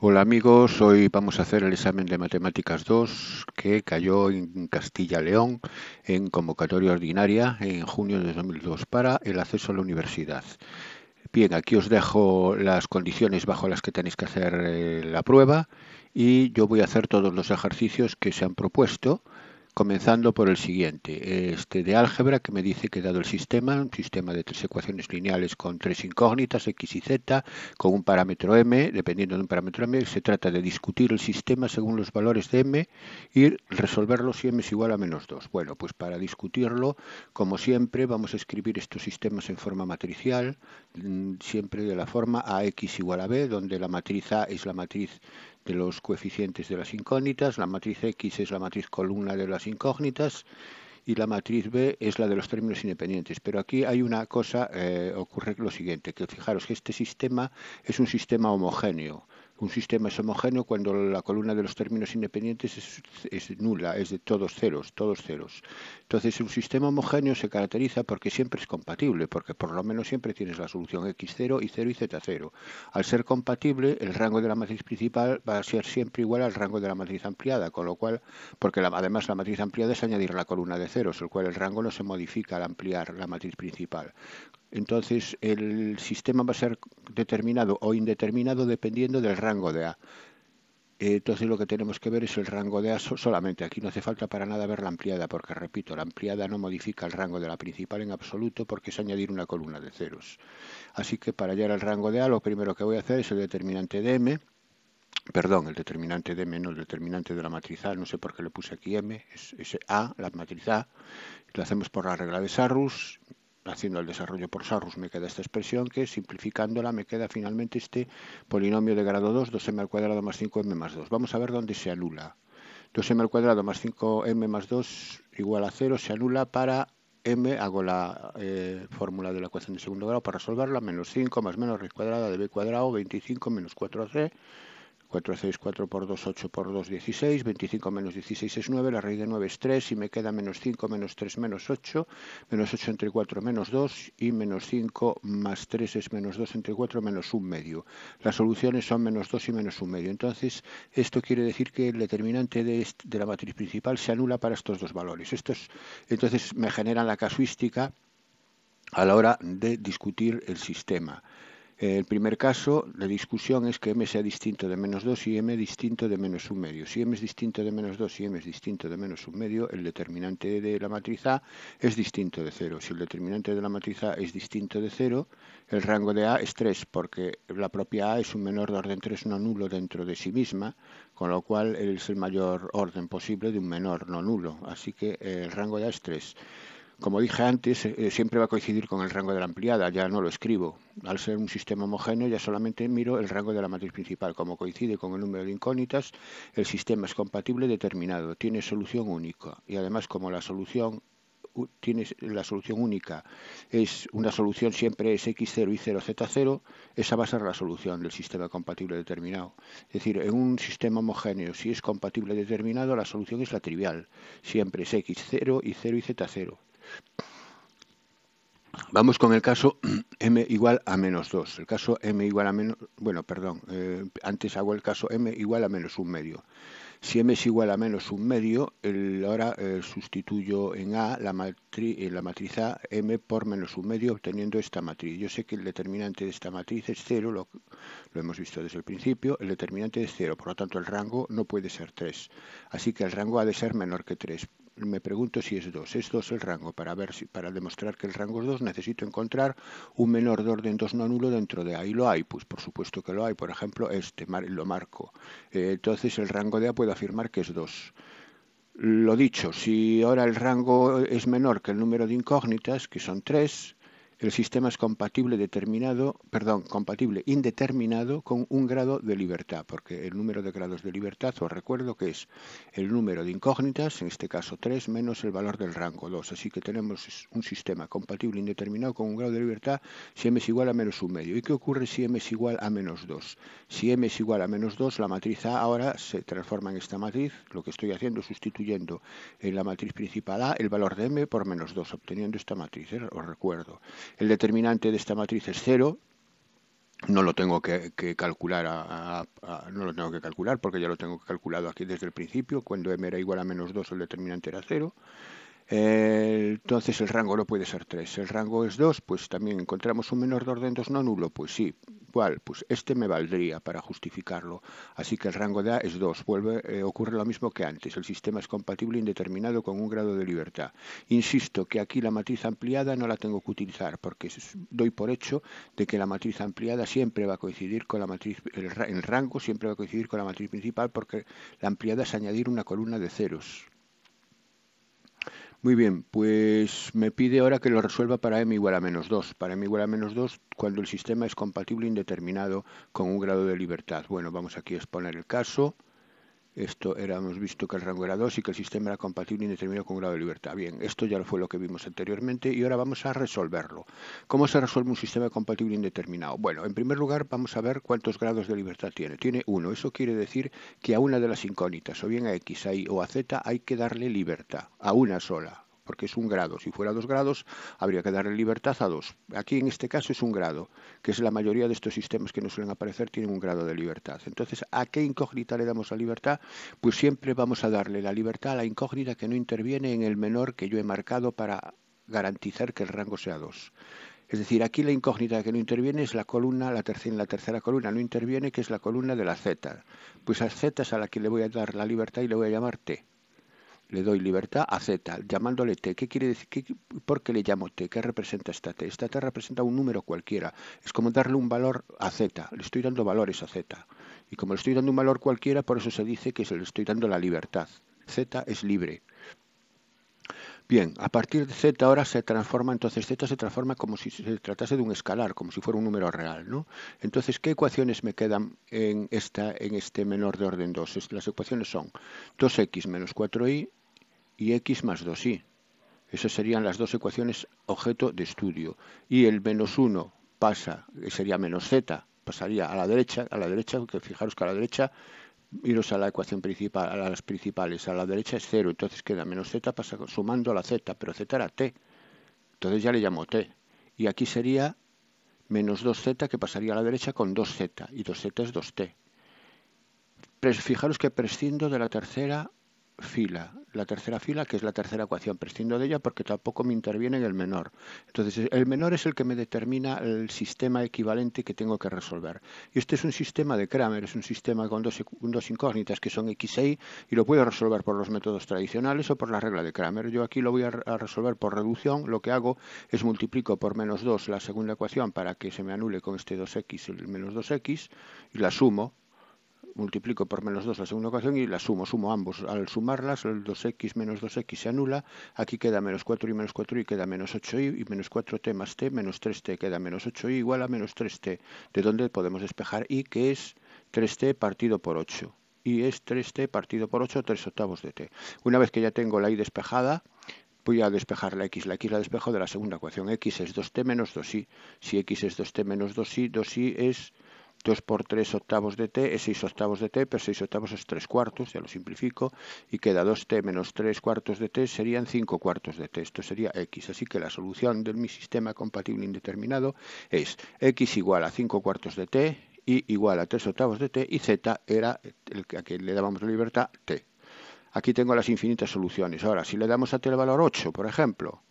Hola amigos, hoy vamos a hacer el examen de Matemáticas 2 que cayó en Castilla-León en convocatoria ordinaria en junio de 2002 para el acceso a la universidad. Bien, aquí os dejo las condiciones bajo las que tenéis que hacer eh, la prueba y yo voy a hacer todos los ejercicios que se han propuesto comenzando por el siguiente, este de álgebra que me dice que dado el sistema, un sistema de tres ecuaciones lineales con tres incógnitas, x y z, con un parámetro m, dependiendo de un parámetro m, se trata de discutir el sistema según los valores de m y resolverlo si m es igual a menos 2. Bueno, pues para discutirlo, como siempre, vamos a escribir estos sistemas en forma matricial, mm, siempre de la forma ax igual a b, donde la matriz A es la matriz de los coeficientes de las incógnitas, la matriz X es la matriz columna de las incógnitas y la matriz B es la de los términos independientes. Pero aquí hay una cosa, eh, ocurre lo siguiente, que fijaros que este sistema es un sistema homogéneo. Un sistema es homogéneo cuando la columna de los términos independientes es, nula, es de todos ceros, todos ceros. Entonces, un sistema homogéneo se caracteriza porque siempre es compatible, porque por lo menos siempre tienes la solución x0, y0 y z0. Al ser compatible, el rango de la matriz principal va a ser siempre igual al rango de la matriz ampliada, con lo cual, porque además la matriz ampliada es añadir la columna de ceros, el cual el rango no se modifica al ampliar la matriz principal. Entonces, el sistema va a ser determinado o indeterminado dependiendo del rango de A. Entonces lo que tenemos que ver es el rango de A solamente. Aquí no hace falta para nada ver la ampliada, porque repito, la ampliada no modifica el rango de la principal en absoluto porque es añadir una columna de ceros. Así que para hallar el rango de A lo primero que voy a hacer es el determinante de M, perdón, el determinante de M, no el determinante de la matriz A, no sé por qué le puse aquí M, es, A, la matriz A, lo hacemos por la regla de Sarrus, haciendo el desarrollo por Sarrus me queda esta expresión que simplificándola me queda finalmente este polinomio de grado 2, 2m al cuadrado más 5m más 2. Vamos a ver dónde se anula. 2m al cuadrado más 5m más 2 igual a 0 se anula para m, hago la eh, fórmula de la ecuación de segundo grado para resolverla, menos 5 más menos raíz cuadrada de b cuadrado, 25 menos 4c 4, 6, 4 por 2, 8 por 2, 16. 25 menos 16 es 9. La raíz de 9 es 3. Y me queda menos 5, menos 3, menos 8. Menos 8 entre 4, menos 2. Y menos 5 más 3 es menos 2 entre 4, menos 1 medio. Las soluciones son menos 2 y menos 1 medio. Entonces, esto quiere decir que el determinante de, la matriz principal se anula para estos dos valores. entonces, me genera la casuística a la hora de discutir el sistema. El primer caso, la discusión es que m sea distinto de menos 2 y m distinto de menos 1 medio. Si m es distinto de menos 2 y m es distinto de menos 1 medio, el determinante de la matriz A es distinto de 0. Si el determinante de la matriz A es distinto de 0, el rango de A es 3, porque la propia A es un menor de orden 3 no nulo dentro de sí misma, con lo cual es el mayor orden posible de un menor no nulo. Así que el rango de A es 3. Como dije antes, eh, eh, siempre va a coincidir con el rango de la ampliada, ya no lo escribo. Al ser un sistema homogéneo, ya solamente miro el rango de la matriz principal. Como coincide con el número de incógnitas, el sistema es compatible determinado, tiene solución única. Y además, como la solución tiene la solución única es una solución siempre es x0 y 0 z0 esa va a ser la solución del sistema compatible determinado es decir en un sistema homogéneo si es compatible determinado la solución es la trivial siempre es x0 y 0 y z0 Vamos con el caso m igual a menos 2. El caso m igual a menos... Bueno, perdón, eh, antes hago el caso m igual a menos un medio. Si m es igual a menos un medio, ahora eh, sustituyo en A la, eh, la matriz A m por menos un medio, obteniendo esta matriz. Yo sé que el determinante de esta matriz es 0, lo, lo hemos visto desde el principio, el determinante es 0, por lo tanto el rango no puede ser 3. Así que el rango ha de ser menor que 3 me pregunto si es 2. Es 2 el rango. Para, ver si, para demostrar que el rango es 2 necesito encontrar un menor de orden 2 no nulo dentro de A. ¿Y lo hay? Pues por supuesto que lo hay. Por ejemplo, este lo marco. Eh, entonces el rango de A puedo afirmar que es 2. Lo dicho, si ahora el rango es menor que el número de incógnitas, que son 3, el sistema es compatible determinado, perdón, compatible indeterminado con un grado de libertad, porque el número de grados de libertad, os recuerdo que es el número de incógnitas, en este caso 3, menos el valor del rango 2. Así que tenemos un sistema compatible indeterminado con un grado de libertad si m es igual a menos un medio. ¿Y qué ocurre si m es igual a menos 2? Si m es igual a menos 2, la matriz A ahora se transforma en esta matriz. Lo que estoy haciendo es sustituyendo en la matriz principal A el valor de m por menos 2, obteniendo esta matriz, ¿eh? os recuerdo. El determinante de esta matriz es cero, no lo tengo que, calcular a, no lo tengo que calcular porque ya lo tengo calculado aquí desde el principio cuando m era igual a menos 2 el determinante era 0 eh, entonces el rango no puede ser 3. El rango es 2, pues también encontramos un menor de orden 2 no nulo, pues sí. ¿Cuál? Pues este me valdría para justificarlo. Así que el rango de A es 2. Vuelve, eh, ocurre lo mismo que antes. El sistema es compatible e indeterminado con un grado de libertad. Insisto que aquí la matriz ampliada no la tengo que utilizar porque doy por hecho de que la matriz ampliada siempre va a coincidir con la matriz, el rango siempre va a coincidir con la matriz principal porque la ampliada es añadir una columna de ceros. Muy bien, pues me pide ahora que lo resuelva para m igual a menos 2. Para m igual a menos 2 cuando el sistema es compatible e indeterminado con un grado de libertad. Bueno, vamos aquí a exponer el caso. Esto era, hemos visto que el rango era 2 y que el sistema era compatible indeterminado con grado de libertad. Bien, esto ya fue lo que vimos anteriormente y ahora vamos a resolverlo. ¿Cómo se resuelve un sistema compatible indeterminado? Bueno, en primer lugar vamos a ver cuántos grados de libertad tiene. Tiene 1. Eso quiere decir que a una de las incógnitas, o bien a x a y, o a z, hay que darle libertad, a una sola porque es un grado. Si fuera dos grados, habría que darle libertad a dos. Aquí en este caso es un grado, que es la mayoría de estos sistemas que nos suelen aparecer, tienen un grado de libertad. Entonces, ¿a qué incógnita le damos la libertad? Pues siempre vamos a darle la libertad a la incógnita que no interviene en el menor que yo he marcado para garantizar que el rango sea dos. Es decir, aquí la incógnita que no interviene es la columna, la tercera, la tercera columna no interviene, que es la columna de la z. Pues a z es a la que le voy a dar la libertad y le voy a llamar t le doy libertad a Z, llamándole T. ¿Qué quiere decir? ¿Qué, ¿Por qué le llamo T? ¿Qué representa esta T? Esta T representa un número cualquiera. Es como darle un valor a Z. Le estoy dando valores a Z. Y como le estoy dando un valor cualquiera, por eso se dice que se le estoy dando la libertad. Z es libre. Bien, a partir de z ahora se transforma, entonces z se transforma como si se tratase de un escalar, como si fuera un número real, ¿no? Entonces, ¿qué ecuaciones me quedan en, esta, en este menor de orden 2? Las ecuaciones son 2x menos 4y y x más 2y. Esas serían las dos ecuaciones objeto de estudio. Y el menos 1 pasa, sería menos z, pasaría a la derecha, a la derecha, porque fijaros que a la derecha, iros a la ecuación principal, a las principales, a la derecha es 0, entonces queda menos z, pasa sumando a la z, pero z era t, entonces ya le llamo t. Y aquí sería menos 2z que pasaría a la derecha con 2z, y 2z es 2t. Fijaros que prescindo de la tercera fila, la tercera fila, que es la tercera ecuación. Prescindo de ella porque tampoco me interviene en el menor. Entonces, el menor es el que me determina el sistema equivalente que tengo que resolver. Y este es un sistema de Kramer, es un sistema con dos, dos incógnitas que son x e y, y lo puedo resolver por los métodos tradicionales o por la regla de Kramer. Yo aquí lo voy a, resolver por reducción. Lo que hago es multiplico por menos 2 la segunda ecuación para que se me anule con este 2x el menos 2x y la sumo multiplico por menos 2 la segunda ecuación y la sumo, sumo ambos. Al sumarlas, el 2x menos 2x se anula, aquí queda menos 4y menos 4y queda menos 8y y menos 4t más t menos 3t queda menos 8y igual a menos 3t, de donde podemos despejar y que es 3t partido por 8 y es 3t partido por 8, 3 octavos de t. Una vez que ya tengo la y despejada, voy a despejar la x. La x la despejo de la segunda ecuación. x es 2t menos 2i. Si x es 2t menos 2i, 2i es 2 por 3 octavos de t es 6 octavos de t, pero 6 octavos es 3 cuartos, ya lo simplifico, y queda 2t menos 3 cuartos de t serían 5 cuartos de t, esto sería x. Así que la solución de mi sistema compatible indeterminado es x igual a 5 cuartos de t, y igual a 3 octavos de t, y z era el que, le dábamos la libertad t. Aquí tengo las infinitas soluciones. Ahora, si le damos a t el valor 8, por ejemplo,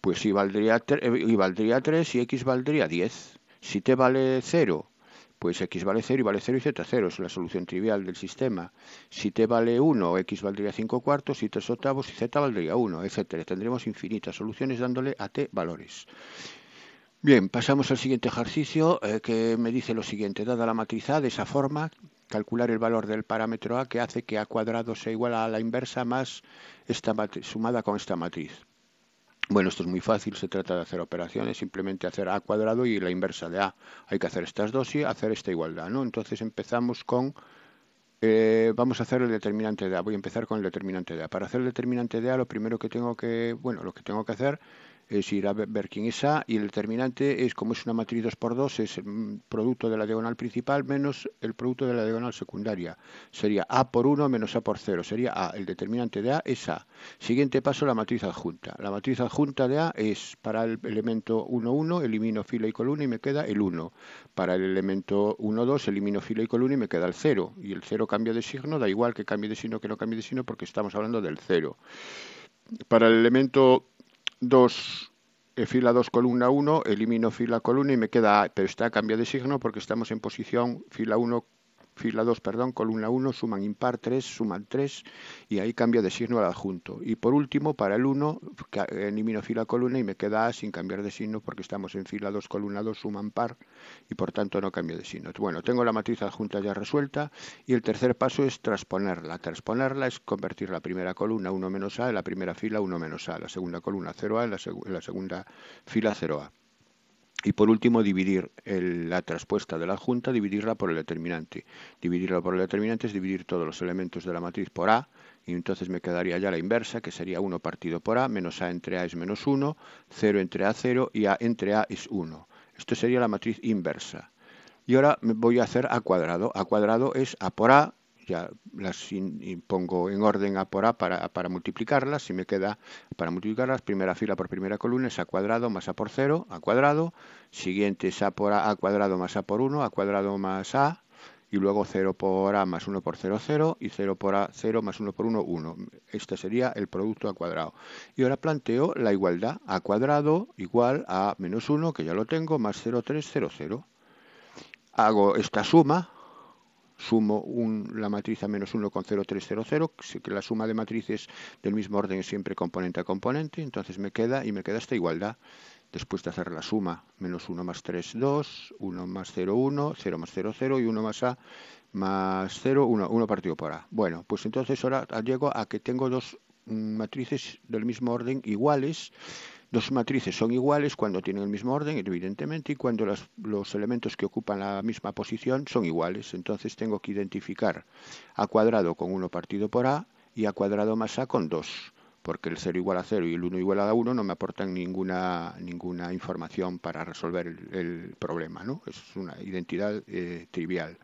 pues valdría, eh, y valdría 3 y x valdría 10. Si t vale 0 pues x vale 0 y vale 0 y z 0, es la solución trivial del sistema. Si t vale 1, x valdría 5 cuartos y 3 octavos y z valdría 1, etcétera. Tendremos infinitas soluciones dándole a t valores. Bien, pasamos al siguiente ejercicio eh, que me dice lo siguiente. Dada la matriz A, de esa forma, calcular el valor del parámetro A que hace que A cuadrado sea igual a la inversa más esta sumada con esta matriz. Bueno, esto es muy fácil, se trata de hacer operaciones, simplemente hacer a cuadrado y la inversa de a. Hay que hacer estas dos y hacer esta igualdad, ¿no? Entonces empezamos con, eh, vamos a hacer el determinante de a. Voy a empezar con el determinante de a. Para hacer el determinante de a, lo primero que tengo que, bueno, lo que tengo que hacer es ir a ver quién es A, y el determinante es, como es una matriz 2x2, es el mm, producto de la diagonal principal menos el producto de la diagonal secundaria. Sería A por 1 menos A por 0, sería A. El determinante de A es A. Siguiente paso, la matriz adjunta. La matriz adjunta de A es, para el elemento 1, 1, elimino fila y columna y me queda el 1. Para el elemento 1, 2, elimino fila y columna y me queda el 0. Y el 0 cambia de signo, da igual que cambie de signo que no cambie de signo, porque estamos hablando del 0. Para el elemento 2, eh, fila 2, columna 1, elimino fila columna y me queda, pero está a cambio de signo porque estamos en posición fila 1, fila 2, perdón, columna 1, suman impar 3, suman 3 y ahí cambia de signo al adjunto. Y por último, para el 1, elimino fila columna y me queda A sin cambiar de signo porque estamos en fila 2, columna 2, suman par y por tanto no cambio de signo. Bueno, tengo la matriz adjunta ya resuelta y el tercer paso es transponerla. Transponerla es convertir la primera columna 1 menos A en la primera fila 1 menos A, la segunda columna 0A en la, en la segunda fila 0A. Y por último, dividir la traspuesta de la junta, dividirla por el determinante. Dividirla por el determinante es dividir todos los elementos de la matriz por A, y entonces me quedaría ya la inversa, que sería 1 partido por A, menos A entre A es menos 1, 0 entre A 0 y A entre A es 1. Esto sería la matriz inversa. Y ahora me voy a hacer A cuadrado. A cuadrado es A por A ya las pongo en orden A por A para, multiplicarlas, si me queda para multiplicarlas primera fila por primera columna es A cuadrado más A por 0, A cuadrado, siguiente es A por A, A cuadrado más A por 1, A cuadrado más A, y luego 0 por A más 1 por 0, 0, y 0 por A, 0 más 1 por 1, 1. Este sería el producto A cuadrado. Y ahora planteo la igualdad A cuadrado igual a menos 1, que ya lo tengo, más 0, 3, 0, 0. Hago esta suma, sumo la matriz a menos 1,0300, que la suma de matrices del mismo orden es siempre componente a componente, entonces me queda y me queda esta igualdad. Después de hacer la suma, menos 1 más 3, 2, 1 más 0, 1, 0 más 0, 0 y 1 más A más 0, 1, 1 partido por A. Bueno, pues entonces ahora llego a que tengo dos mm, matrices del mismo orden iguales Dos matrices son iguales cuando tienen el mismo orden, evidentemente, y cuando los elementos que ocupan la misma posición son iguales. Entonces tengo que identificar a cuadrado con 1 partido por a y a cuadrado más a con 2, porque el 0 igual a 0 y el 1 igual a 1 no me aportan ninguna, ninguna información para resolver el, problema. ¿no? Es una identidad eh, trivial.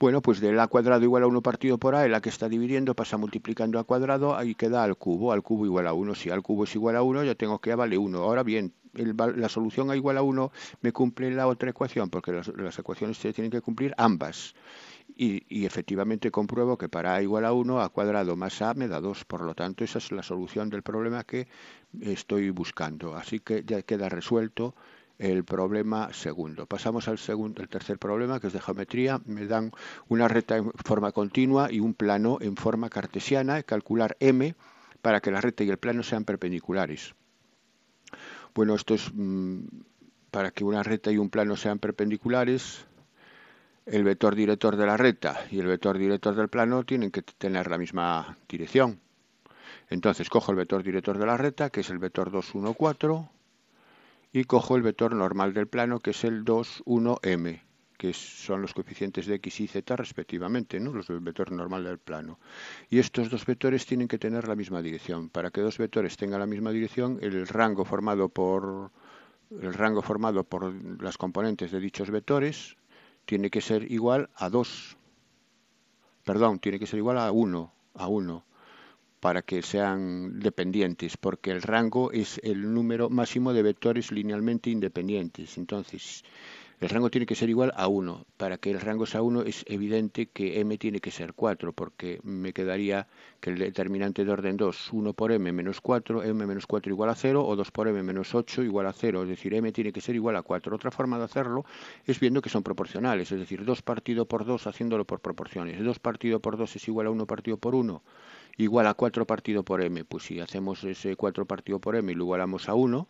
Bueno, pues del a cuadrado igual a 1 partido por a, el a que está dividiendo pasa multiplicando a cuadrado, ahí queda al cubo, al cubo igual a 1. Si al cubo es igual a 1, yo tengo que a vale 1. Ahora bien, la solución a igual a 1 me cumple la otra ecuación, porque las, ecuaciones tienen que cumplir ambas. Y, y, efectivamente compruebo que para a igual a 1, a cuadrado más a me da 2. Por lo tanto, esa es la solución del problema que estoy buscando. Así que ya queda resuelto el problema segundo. Pasamos al segundo, el tercer problema, que es de geometría. Me dan una recta en forma continua y un plano en forma cartesiana. Calcular m para que la recta y el plano sean perpendiculares. Bueno, esto es mm, para que una recta y un plano sean perpendiculares. El vector director de la recta y el vector director del plano tienen que tener la misma dirección. Entonces cojo el vector director de la recta, que es el vector 2, 1, 4, y cojo el vector normal del plano, que es el 2, 1, m, que son los coeficientes de x y z respectivamente, ¿no? los del vector normal del plano. Y estos dos vectores tienen que tener la misma dirección. Para que dos vectores tengan la misma dirección, el rango formado por, el rango formado por las componentes de dichos vectores tiene que ser igual a 2. Perdón, tiene que ser igual a 1, a 1 para que sean dependientes, porque el rango es el número máximo de vectores linealmente independientes. Entonces, el rango tiene que ser igual a 1. Para que el rango sea 1 es evidente que m tiene que ser 4, porque me quedaría que el determinante de orden 2, 1 por m menos 4, m menos 4 igual a 0, o 2 por m menos 8 igual a 0. Es decir, m tiene que ser igual a 4. Otra forma de hacerlo es viendo que son proporcionales, es decir, 2 partido por 2 haciéndolo por proporciones. 2 partido por 2 es igual a 1 partido por 1 igual a 4 partido por m. Pues si hacemos ese 4 partido por m y lo igualamos a 1,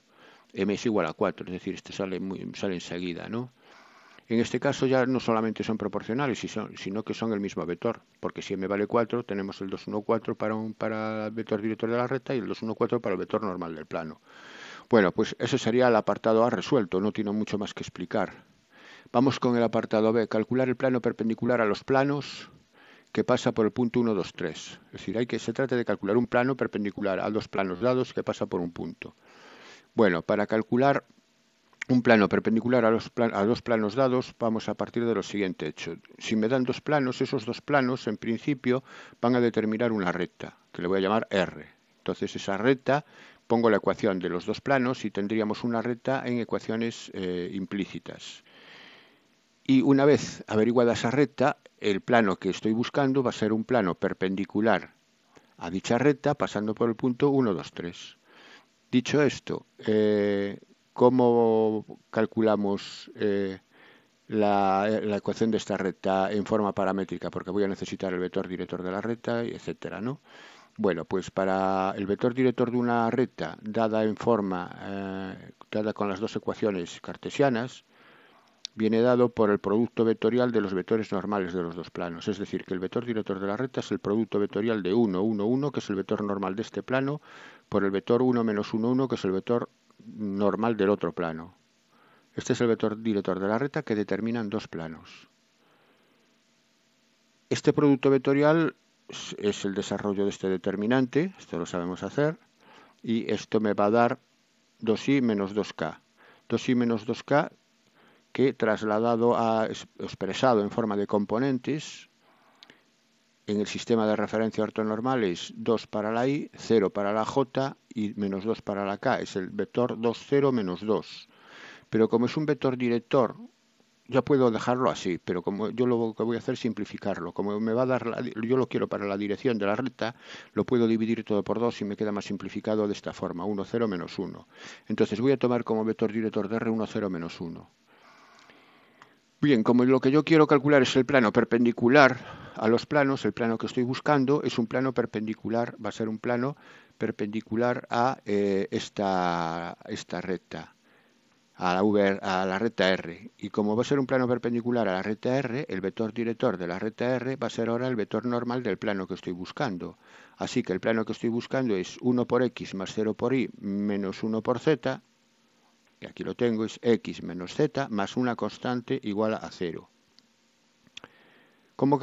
m es igual a 4, es decir, este sale, muy, sale enseguida, ¿no? En este caso ya no solamente son proporcionales, sino que son el mismo vector, porque si m vale 4 tenemos el 214 para, un, para el vector director de la recta y el 2, 4 para el vector normal del plano. Bueno, pues ese sería el apartado A resuelto, no tiene mucho más que explicar. Vamos con el apartado B, calcular el plano perpendicular a los planos que pasa por el punto 1, 2, 3. Es decir, hay que, se trata de calcular un plano perpendicular a dos planos dados que pasa por un punto. Bueno, para calcular un plano perpendicular a los, a planos dados, vamos a partir de lo siguiente hecho. Si me dan dos planos, esos dos planos en principio van a determinar una recta, que le voy a llamar R. Entonces esa recta, pongo la ecuación de los dos planos y tendríamos una recta en ecuaciones eh, implícitas. Y una vez averiguada esa recta, el plano que estoy buscando va a ser un plano perpendicular a dicha recta pasando por el punto 1, 2, 3. Dicho esto, eh, cómo calculamos eh, la, ecuación de esta recta en forma paramétrica, porque voy a necesitar el vector director de la recta, etcétera, ¿no? Bueno, pues para el vector director de una recta dada en forma, eh, dada con las dos ecuaciones cartesianas, viene dado por el producto vectorial de los vectores normales de los dos planos. Es decir, que el vector director de la recta es el producto vectorial de 1, 1, 1, que es el vector normal de este plano, por el vector 1, menos 1, 1, que es el vector normal del otro plano. Este es el vector director de la recta que determinan dos planos. Este producto vectorial es el desarrollo de este determinante, esto lo sabemos hacer, y esto me va a dar 2i menos 2k. 2i menos 2k que trasladado a expresado en forma de componentes en el sistema de referencia ortonormal es 2 para la i, 0 para la j y menos 2 para la k. Es el vector 2, 0, menos 2. Pero como es un vector director, ya puedo dejarlo así, pero como yo lo que voy a hacer es simplificarlo. Como me va a dar yo lo quiero para la dirección de la recta, lo puedo dividir todo por 2 y me queda más simplificado de esta forma, 1, 0, menos 1. Entonces voy a tomar como vector director de R1, 0, menos 1. Bien, como lo que yo quiero calcular es el plano perpendicular a los planos, el plano que estoy buscando es un plano perpendicular, va a ser un plano perpendicular a eh, esta, esta recta, a la, v, a la recta R. Y como va a ser un plano perpendicular a la recta R, el vector director de la recta R va a ser ahora el vector normal del plano que estoy buscando. Así que el plano que estoy buscando es 1 por x más 0 por y menos 1 por z, y aquí lo tengo, es x menos z más una constante igual a 0. ¿Cómo,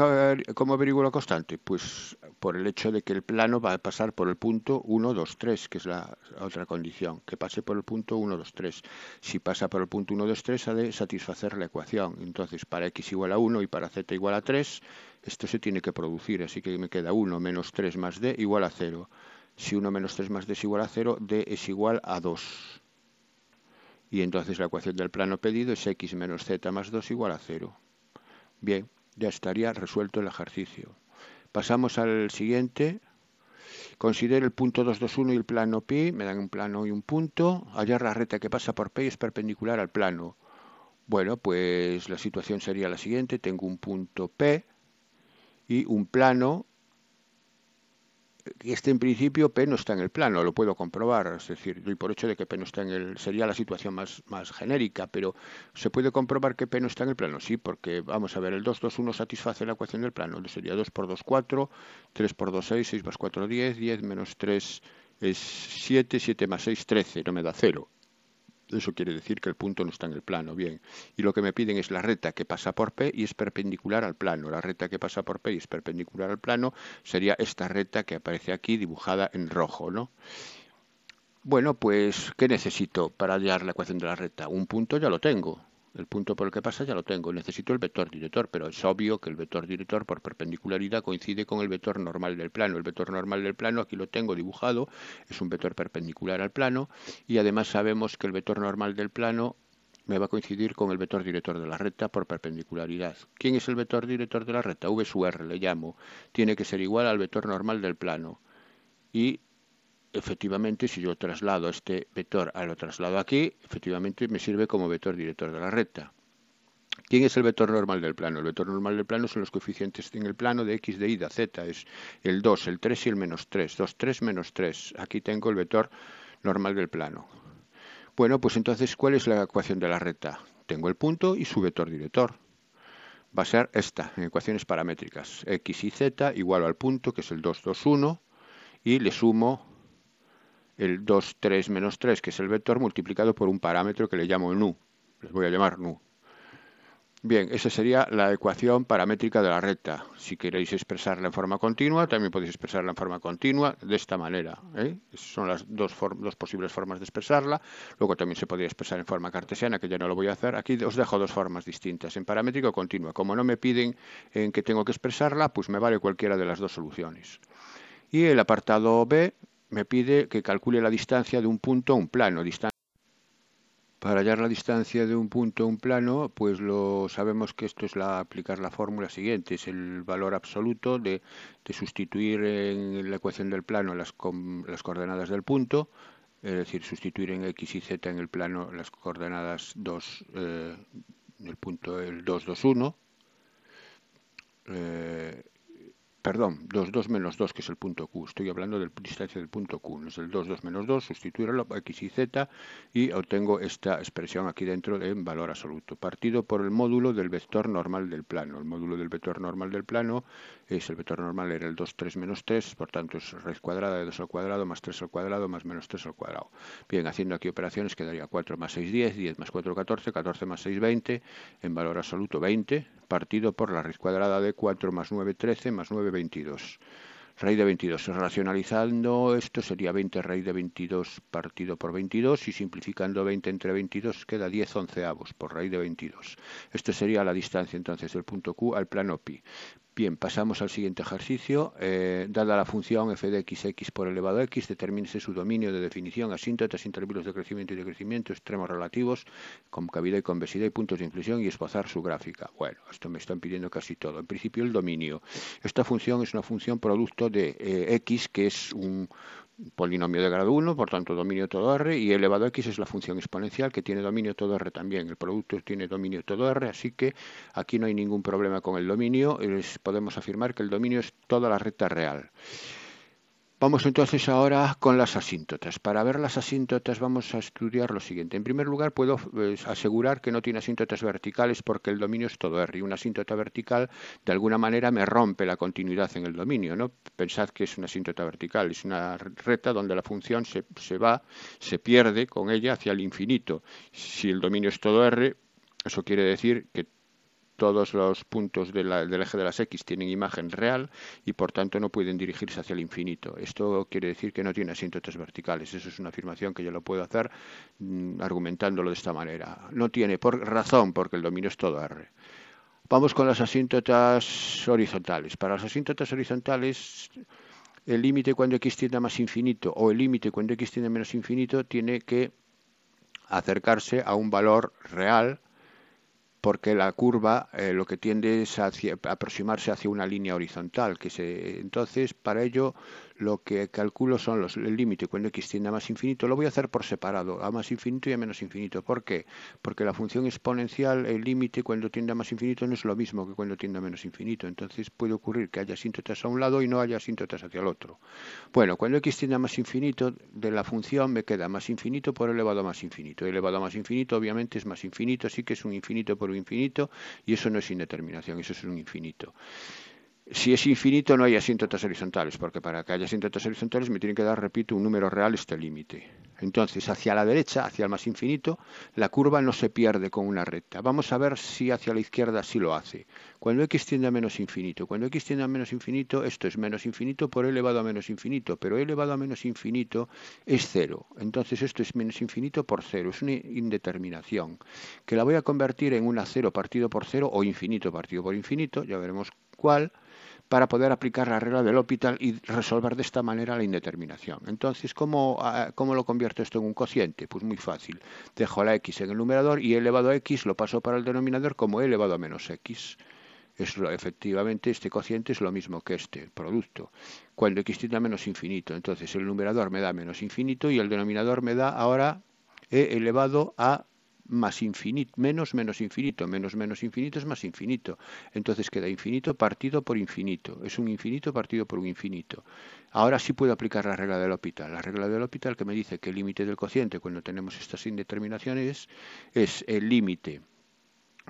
¿Cómo averiguo la constante? Pues por el hecho de que el plano va a pasar por el punto 1, 2, 3, que es la otra condición, que pase por el punto 1, 2, 3. Si pasa por el punto 1, 2, 3, ha de satisfacer la ecuación. Entonces, para x igual a 1 y para z igual a 3, esto se tiene que producir, así que me queda 1 menos 3 más d igual a 0. Si 1 menos 3 más d es igual a 0, d es igual a 2. Y entonces la ecuación del plano pedido es x menos z más 2 igual a 0. Bien, ya estaría resuelto el ejercicio. Pasamos al siguiente. Considero el punto 221 y el plano pi, me dan un plano y un punto. Hallar la recta que pasa por P y es perpendicular al plano. Bueno, pues la situación sería la siguiente. Tengo un punto P y un plano este en principio P no está en el plano, lo puedo comprobar, es decir, doy por hecho de que P no está en el, sería la situación más, más genérica, pero ¿se puede comprobar que P no está en el plano? Sí, porque vamos a ver, el 2, 2, 1 satisface la ecuación del plano, sería 2 por 2, 4, 3 por 2, 6, 6 más 4, 10, 10 menos 3 es 7, 7 más 6, 13, no me da 0. Eso quiere decir que el punto no está en el plano, bien. Y lo que me piden es la recta que pasa por P y es perpendicular al plano. La recta que pasa por P y es perpendicular al plano sería esta recta que aparece aquí dibujada en rojo, ¿no? Bueno, pues, ¿qué necesito para hallar la ecuación de la recta? Un punto ya lo tengo. El punto por el que pasa ya lo tengo. Necesito el vector director, pero es obvio que el vector director por perpendicularidad coincide con el vector normal del plano. El vector normal del plano aquí lo tengo dibujado, es un vector perpendicular al plano y además sabemos que el vector normal del plano me va a coincidir con el vector director de la recta por perpendicularidad. ¿Quién es el vector director de la recta? Vr, le llamo. Tiene que ser igual al vector normal del plano. Y efectivamente, si yo traslado este vector a lo traslado aquí, efectivamente me sirve como vector director de la recta. ¿Quién es el vector normal del plano? El vector normal del plano son los coeficientes en el plano de x de y z, es el 2, el 3 y el menos 3, 2, 3, menos 3. Aquí tengo el vector normal del plano. Bueno, pues entonces, ¿cuál es la ecuación de la recta? Tengo el punto y su vector director. Va a ser esta, en ecuaciones paramétricas, x y z igual al punto, que es el 2, 2, 1, y le sumo el 2, 3 menos 3, que es el vector, multiplicado por un parámetro que le llamo nu. Les voy a llamar nu. Bien, esa sería la ecuación paramétrica de la recta. Si queréis expresarla en forma continua, también podéis expresarla en forma continua de esta manera. ¿eh? son las dos, posibles formas de expresarla. Luego también se podría expresar en forma cartesiana, que ya no lo voy a hacer. Aquí os dejo dos formas distintas, en paramétrico o continua. Como no me piden en qué tengo que expresarla, pues me vale cualquiera de las dos soluciones. Y el apartado B me pide que calcule la distancia de un punto a un plano. Para hallar la distancia de un punto a un plano, pues lo sabemos que esto es la, aplicar la fórmula siguiente, es el valor absoluto de, sustituir en la ecuación del plano las, las coordenadas del punto, es decir, sustituir en x y z en el plano las coordenadas 2, eh, el punto el 2, 2, 1, perdón, 2, 2 menos 2, que es el punto Q. Estoy hablando del distancia del punto Q. Es el 2, 2 menos 2, sustituirlo por X y Z y obtengo esta expresión aquí dentro en valor absoluto, partido por el módulo del vector normal del plano. El módulo del vector normal del plano es el vector normal era el 2, 3 menos 3, por tanto es raíz cuadrada de 2 al cuadrado más 3 al cuadrado más menos 3 al cuadrado. Bien, haciendo aquí operaciones quedaría 4 más 6, 10, 10 más 4, 14, 14 más 6, 20, en valor absoluto 20, partido por la raíz cuadrada de 4 más 9, 13 más 9, 22 raíz de 22. Racionalizando esto sería 20 raíz de 22 partido por 22 y simplificando 20 entre 22 queda 10 onceavos por raíz de 22. Esto sería la distancia entonces del punto Q al plano pi. Bien, pasamos al siguiente ejercicio. Eh, dada la función f de x por elevado a x, determínese su dominio de definición, asíntotas, intervalos de crecimiento y decrecimiento, extremos relativos, concavidad y convexidad y puntos de inclusión, y esbozar su gráfica. Bueno, esto me están pidiendo casi todo. En principio, el dominio. Esta función es una función producto de eh, x, que es un polinomio de grado 1, por tanto dominio todo R, y elevado a x es la función exponencial que tiene dominio todo R también. El producto tiene dominio todo R, así que aquí no hay ningún problema con el dominio. podemos afirmar que el dominio es toda la recta real. Vamos entonces ahora con las asíntotas. Para ver las asíntotas vamos a estudiar lo siguiente. En primer lugar, puedo pues, asegurar que no tiene asíntotas verticales porque el dominio es todo R. Y una asíntota vertical, de alguna manera, me rompe la continuidad en el dominio. ¿no? Pensad que es una asíntota vertical, es una recta donde la función se, se va, se pierde con ella hacia el infinito. Si el dominio es todo R, eso quiere decir que todos los puntos del eje de las X tienen imagen real y por tanto no pueden dirigirse hacia el infinito. Esto quiere decir que no tiene asíntotas verticales. Eso es una afirmación que yo lo puedo hacer mm, argumentándolo de esta manera. No tiene por razón porque el dominio es todo R. Vamos con las asíntotas horizontales. Para las asíntotas horizontales el límite cuando x tiende a más infinito o el límite cuando x tiende a menos infinito tiene que acercarse a un valor real porque la curva eh, lo que tiende es hacia, aproximarse hacia una línea horizontal. Que se, entonces, para ello lo que calculo son los, el límite cuando x tiende a más infinito. Lo voy a hacer por separado, a más infinito y a menos infinito. ¿Por qué? Porque la función exponencial, el límite cuando tiende a más infinito no es lo mismo que cuando tiende a menos infinito. Entonces puede ocurrir que haya asíntotas a un lado y no haya asíntotas hacia el otro. Bueno, cuando x tiende a más infinito, de la función me queda más infinito por elevado a más infinito. Elevado a más infinito obviamente es más infinito, así que es un infinito por un infinito y eso no es indeterminación, eso es un infinito si es infinito no hay asíntotas horizontales, porque para que haya asíntotas horizontales me tienen que dar, repito, un número real este límite. Entonces, hacia la derecha, hacia el más infinito, la curva no se pierde con una recta. Vamos a ver si hacia la izquierda sí lo hace. Cuando x tiende a menos infinito, cuando x tiende a menos infinito, esto es menos infinito por elevado a menos infinito, pero elevado a menos infinito es cero. Entonces, esto es menos infinito por cero, es una indeterminación, que la voy a convertir en una cero partido por cero o infinito partido por infinito, ya veremos cuál para poder aplicar la regla del hospital y resolver de esta manera la indeterminación. Entonces, ah, ¿cómo, lo convierto esto en un cociente? Pues muy fácil. Dejo la x en el numerador y elevado a x lo paso para el denominador como elevado a menos x. Es efectivamente, este cociente es lo mismo que este producto. Cuando x tiende a menos infinito, entonces el numerador me da menos infinito y el denominador me da ahora e elevado a más infinito, menos menos infinito, menos menos infinito es más infinito. Entonces queda infinito partido por infinito. Es un infinito partido por un infinito. Ahora sí puedo aplicar la regla del hospital. La regla del hospital que me dice que el límite del cociente cuando tenemos estas indeterminaciones es el límite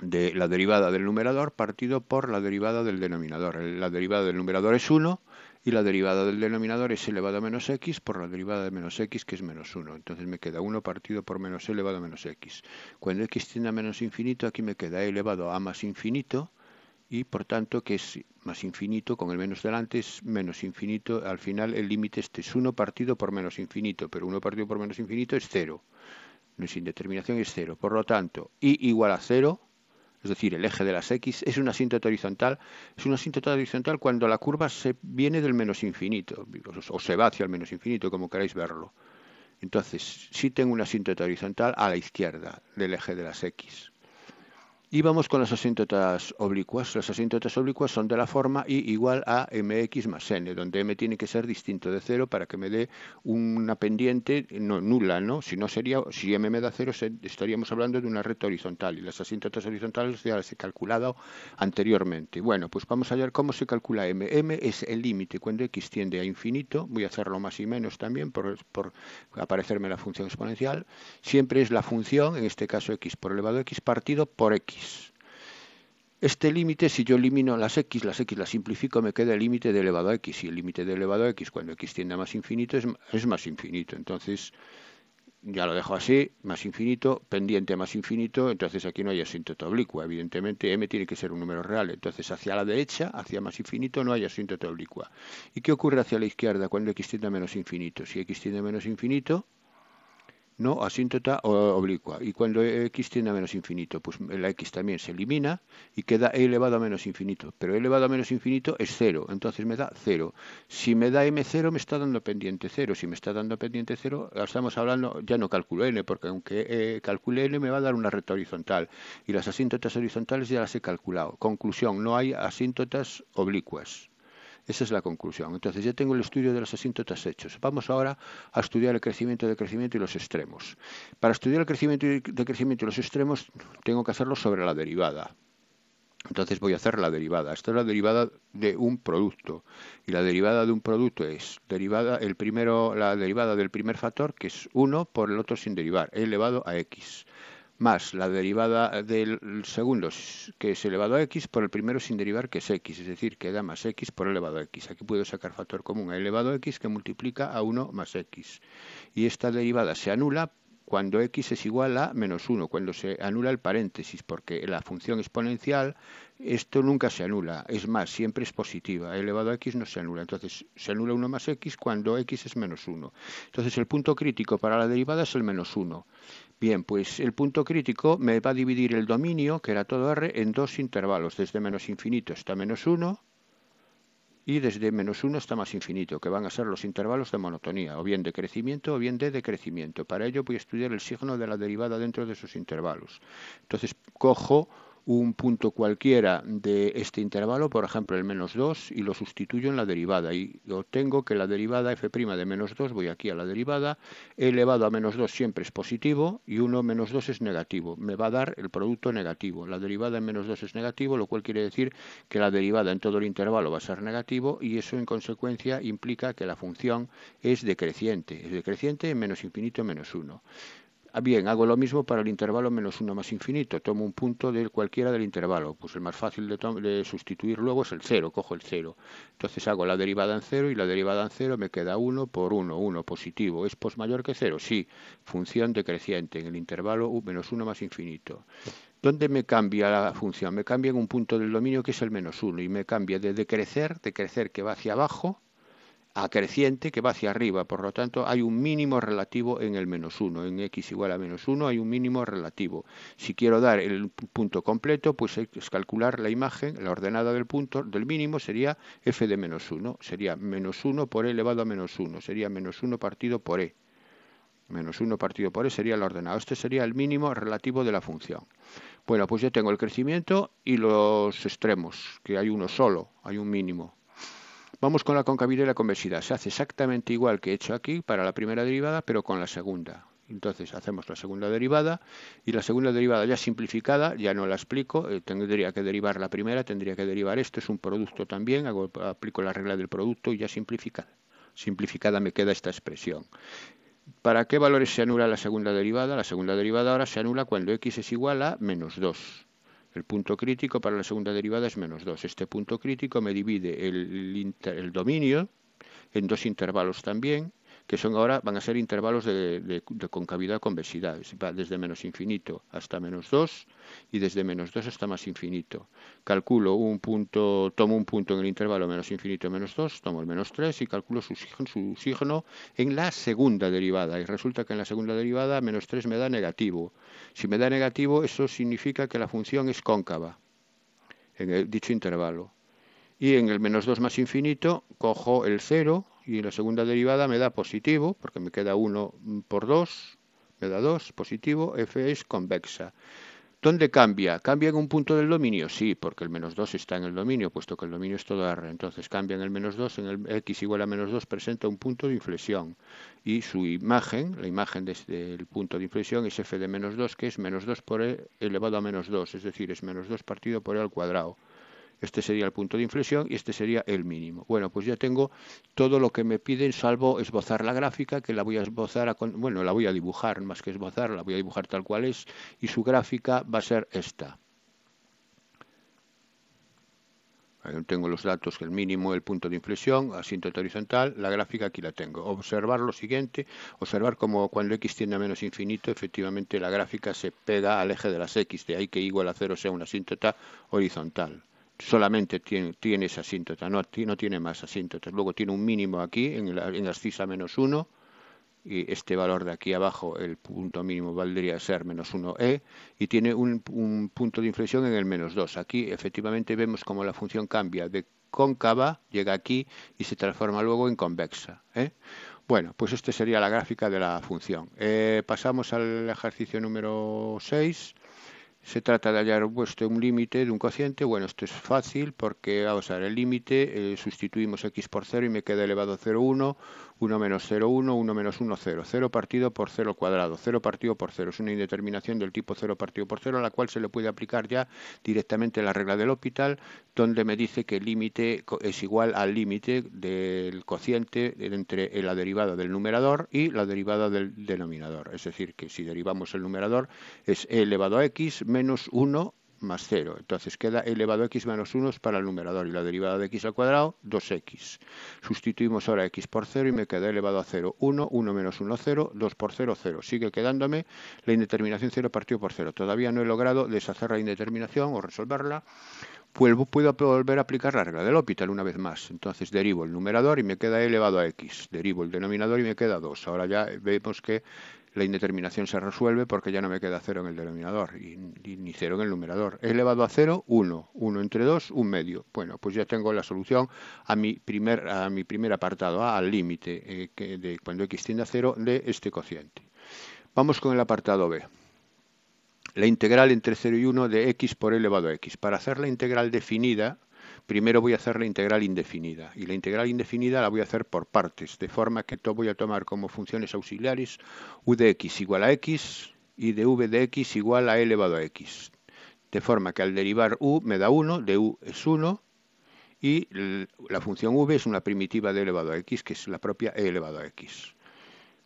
de la derivada del numerador partido por la derivada del denominador. La derivada del numerador es 1, y la derivada del denominador es elevado a menos x por la derivada de menos x que es menos 1. Entonces me queda 1 partido por menos elevado a menos x. Cuando x tiende a menos infinito, aquí me queda elevado a más infinito y por tanto que es más infinito, con el menos delante es menos infinito, al final el límite este es 1 partido por menos infinito, pero 1 partido por menos infinito es 0, es indeterminación, es 0, por lo tanto, y igual a 0 es decir, el eje de las X, es una asíntota horizontal. Es una asíntota horizontal cuando la curva se viene del menos infinito, o se va hacia el menos infinito, como queráis verlo. Entonces, si sí tengo una asíntota horizontal a la izquierda del eje de las X. Y vamos con las asíntotas oblicuas. Las asíntotas oblicuas son de la forma y igual a mx más n, donde m tiene que ser distinto de cero para que me dé una pendiente no, nula, ¿no? Si no sería, si m me da cero, estaríamos hablando de una recta horizontal y las asíntotas horizontales ya las he calculado anteriormente. Bueno, pues vamos a ver cómo se calcula m. m es el límite cuando x tiende a infinito. Voy a hacerlo más y menos también por, por aparecerme la función exponencial. Siempre es la función, en este caso x por elevado a x partido por x. Este límite, si yo elimino las x, las x las simplifico, me queda el límite de elevado a x. Y el límite de elevado a x, cuando x tiende a más infinito, es, más infinito. Entonces, ya lo dejo así, más infinito, pendiente más infinito, entonces aquí no hay asíntota oblicua, evidentemente m tiene que ser un número real, entonces hacia la derecha, hacia más infinito, no hay asíntota oblicua. ¿Y qué ocurre hacia la izquierda cuando x tiende a menos infinito? Si x tiende a menos infinito, no asíntota oblicua. Y cuando x tiende a menos infinito, pues la x también se elimina y queda e elevado a menos infinito. Pero e elevado a menos infinito es 0, entonces me da 0. Si me da m0 me está dando pendiente 0. Si me está dando pendiente 0, estamos hablando, ya no calculo n, porque aunque eh, calcule n me va a dar una recta horizontal. Y las asíntotas horizontales ya las he calculado. Conclusión, no hay asíntotas oblicuas. Esa es la conclusión. Entonces ya tengo el estudio de los asíntotas hechos. Vamos ahora a estudiar el crecimiento, de crecimiento y los extremos. Para estudiar el crecimiento, y crecimiento y los extremos tengo que hacerlo sobre la derivada. Entonces voy a hacer la derivada. Esta es la derivada de un producto. Y la derivada de un producto es derivada, el primero, la derivada del primer factor, que es 1 por el otro sin derivar, e elevado a x más la derivada del segundo, que es elevado a x, por el primero sin derivar, que es x, es decir, que más x por elevado a x. Aquí puedo sacar factor común elevado a x que multiplica a 1 más x. Y esta derivada se anula cuando x es igual a menos 1, cuando se anula el paréntesis, porque la función exponencial, esto nunca se anula, es más, siempre es positiva, elevado a x no se anula, entonces se anula 1 más x cuando x es menos 1. Entonces el punto crítico para la derivada es el menos 1. Bien, pues el punto crítico me va a dividir el dominio, que era todo R, en dos intervalos, desde menos infinito hasta menos 1 y desde menos 1 hasta más infinito, que van a ser los intervalos de monotonía, o bien de crecimiento o bien de decrecimiento. Para ello voy a estudiar el signo de la derivada dentro de esos intervalos. Entonces cojo un punto cualquiera de este intervalo, por ejemplo el menos 2, y lo sustituyo en la derivada. Y obtengo que la derivada f' de menos 2, voy aquí a la derivada, elevado a menos 2 siempre es positivo, y 1 menos 2 es negativo. Me va a dar el producto negativo. La derivada en menos 2 es negativo, lo cual quiere decir que la derivada en todo el intervalo va a ser negativo, y eso en consecuencia implica que la función es decreciente. Es decreciente en menos infinito menos 1. Ah, bien, hago lo mismo para el intervalo menos uno más infinito. Tomo un punto de cualquiera del intervalo. Pues el más fácil de, sustituir luego es el 0, cojo el cero. Entonces hago la derivada en cero y la derivada en cero me queda 1 por 1, 1 positivo. ¿Es pos mayor que 0? Sí, función decreciente en el intervalo menos uno más infinito. ¿Dónde me cambia la función? Me cambia en un punto del dominio que es el menos uno y me cambia de decrecer, decrecer que va hacia abajo, creciente que va hacia arriba. Por lo tanto, hay un mínimo relativo en el menos 1. En x igual a menos 1 hay un mínimo relativo. Si quiero dar el punto completo, pues hay que calcular la imagen, la ordenada del punto del mínimo sería f de menos 1. Sería menos 1 por e elevado a menos 1. Sería menos 1 partido por e. Menos 1 partido por e sería la ordenada. Este sería el mínimo relativo de la función. Bueno, pues yo tengo el crecimiento y los extremos, que hay uno solo, hay un mínimo. Vamos con la concavidad y la conversidad. Se hace exactamente igual que he hecho aquí para la primera derivada, pero con la segunda. Entonces hacemos la segunda derivada y la segunda derivada ya simplificada, ya no la explico, eh, tendría que derivar la primera, tendría que derivar esto, es un producto también, aplico la regla del producto y ya simplificada. Simplificada me queda esta expresión. ¿Para qué valores se anula la segunda derivada? La segunda derivada ahora se anula cuando x es igual a menos 2. El punto crítico para la segunda derivada es menos 2. Este punto crítico me divide el, el dominio en dos intervalos también que son ahora van a ser intervalos de, concavidad convexidad, va desde menos infinito hasta menos 2 y desde menos 2 hasta más infinito. Calculo un punto, tomo un punto en el intervalo menos infinito menos 2, tomo el menos 3 y calculo su, signo en la segunda derivada y resulta que en la segunda derivada menos 3 me da negativo. Si me da negativo eso significa que la función es cóncava en dicho intervalo. Y en el menos 2 más infinito cojo el 0 y la segunda derivada me da positivo, porque me queda 1 por 2, me da 2, positivo, f es convexa. ¿Dónde cambia? ¿Cambia en un punto del dominio? Sí, porque el menos 2 está en el dominio, puesto que el dominio es todo R. Entonces cambia en el menos 2, en el x igual a menos 2 presenta un punto de inflexión. Y su imagen, la imagen desde el este, punto de inflexión es f de menos 2, que es menos 2 por e elevado a menos 2, es decir, es menos 2 partido por e al cuadrado este sería el punto de inflexión y este sería el mínimo. Bueno, pues ya tengo todo lo que me piden, salvo esbozar la gráfica, que la voy a esbozar, bueno, la voy a dibujar más que esbozar, la voy a dibujar tal cual es, y su gráfica va a ser esta. Ahí tengo los datos, el mínimo, el punto de inflexión, asíntota horizontal, la gráfica aquí la tengo. Observar lo siguiente, observar cómo cuando x tiende a menos infinito, efectivamente la gráfica se pega al eje de las x, de ahí que igual a cero sea una asíntota horizontal solamente tiene, esa asíntota, no, tiene más asíntotas. Luego tiene un mínimo aquí, en, la, en menos 1, y este valor de aquí abajo, el punto mínimo valdría ser menos 1e, y tiene un, punto de inflexión en el menos 2. Aquí efectivamente vemos cómo la función cambia de cóncava, llega aquí y se transforma luego en convexa. ¿eh? Bueno, pues esta sería la gráfica de la función. Eh, pasamos al ejercicio número 6 se trata de hallar un límite de un cociente. Bueno, esto es fácil porque vamos a ver el límite, eh, sustituimos x por 0 y me queda elevado a 0,1 1 menos 0, 1, 1 menos 1, 0, 0 partido por 0 cuadrado, 0 partido por 0, es una indeterminación del tipo 0 partido por 0 a la cual se le puede aplicar ya directamente la regla del hospital, donde me dice que el límite es igual al límite del cociente entre la derivada del numerador y la derivada del denominador, es decir, que si derivamos el numerador es e elevado a x menos 1 más 0. Entonces queda elevado a x menos 1 para el numerador y la derivada de x al cuadrado, 2x. Sustituimos ahora x por 0 y me queda elevado a 0, 1, 1 menos 1, 0, 2 por 0, 0. Sigue quedándome la indeterminación 0 partido por 0. Todavía no he logrado deshacer la indeterminación o resolverla. Vuelvo, puedo volver a aplicar la regla del L'Hopital una vez más. Entonces derivo el numerador y me queda elevado a x. Derivo el denominador y me queda 2. Ahora ya vemos que la indeterminación se resuelve porque ya no me queda cero en el denominador y, ni cero en el numerador. Elevado a cero, 1. 1 entre 2, un medio. Bueno, pues ya tengo la solución a mi primer, a mi primer apartado, a, al límite eh, de cuando x tiende a cero de este cociente. Vamos con el apartado B la integral entre 0 y 1 de x por elevado a x. Para hacer la integral definida, primero voy a hacer la integral indefinida. Y la integral indefinida la voy a hacer por partes, de forma que voy a tomar como funciones auxiliares u de x igual a x y de v de x igual a elevado a x. De forma que al derivar u me da 1, de u es 1, y la función v es una primitiva de elevado a x, que es la propia e elevado a x.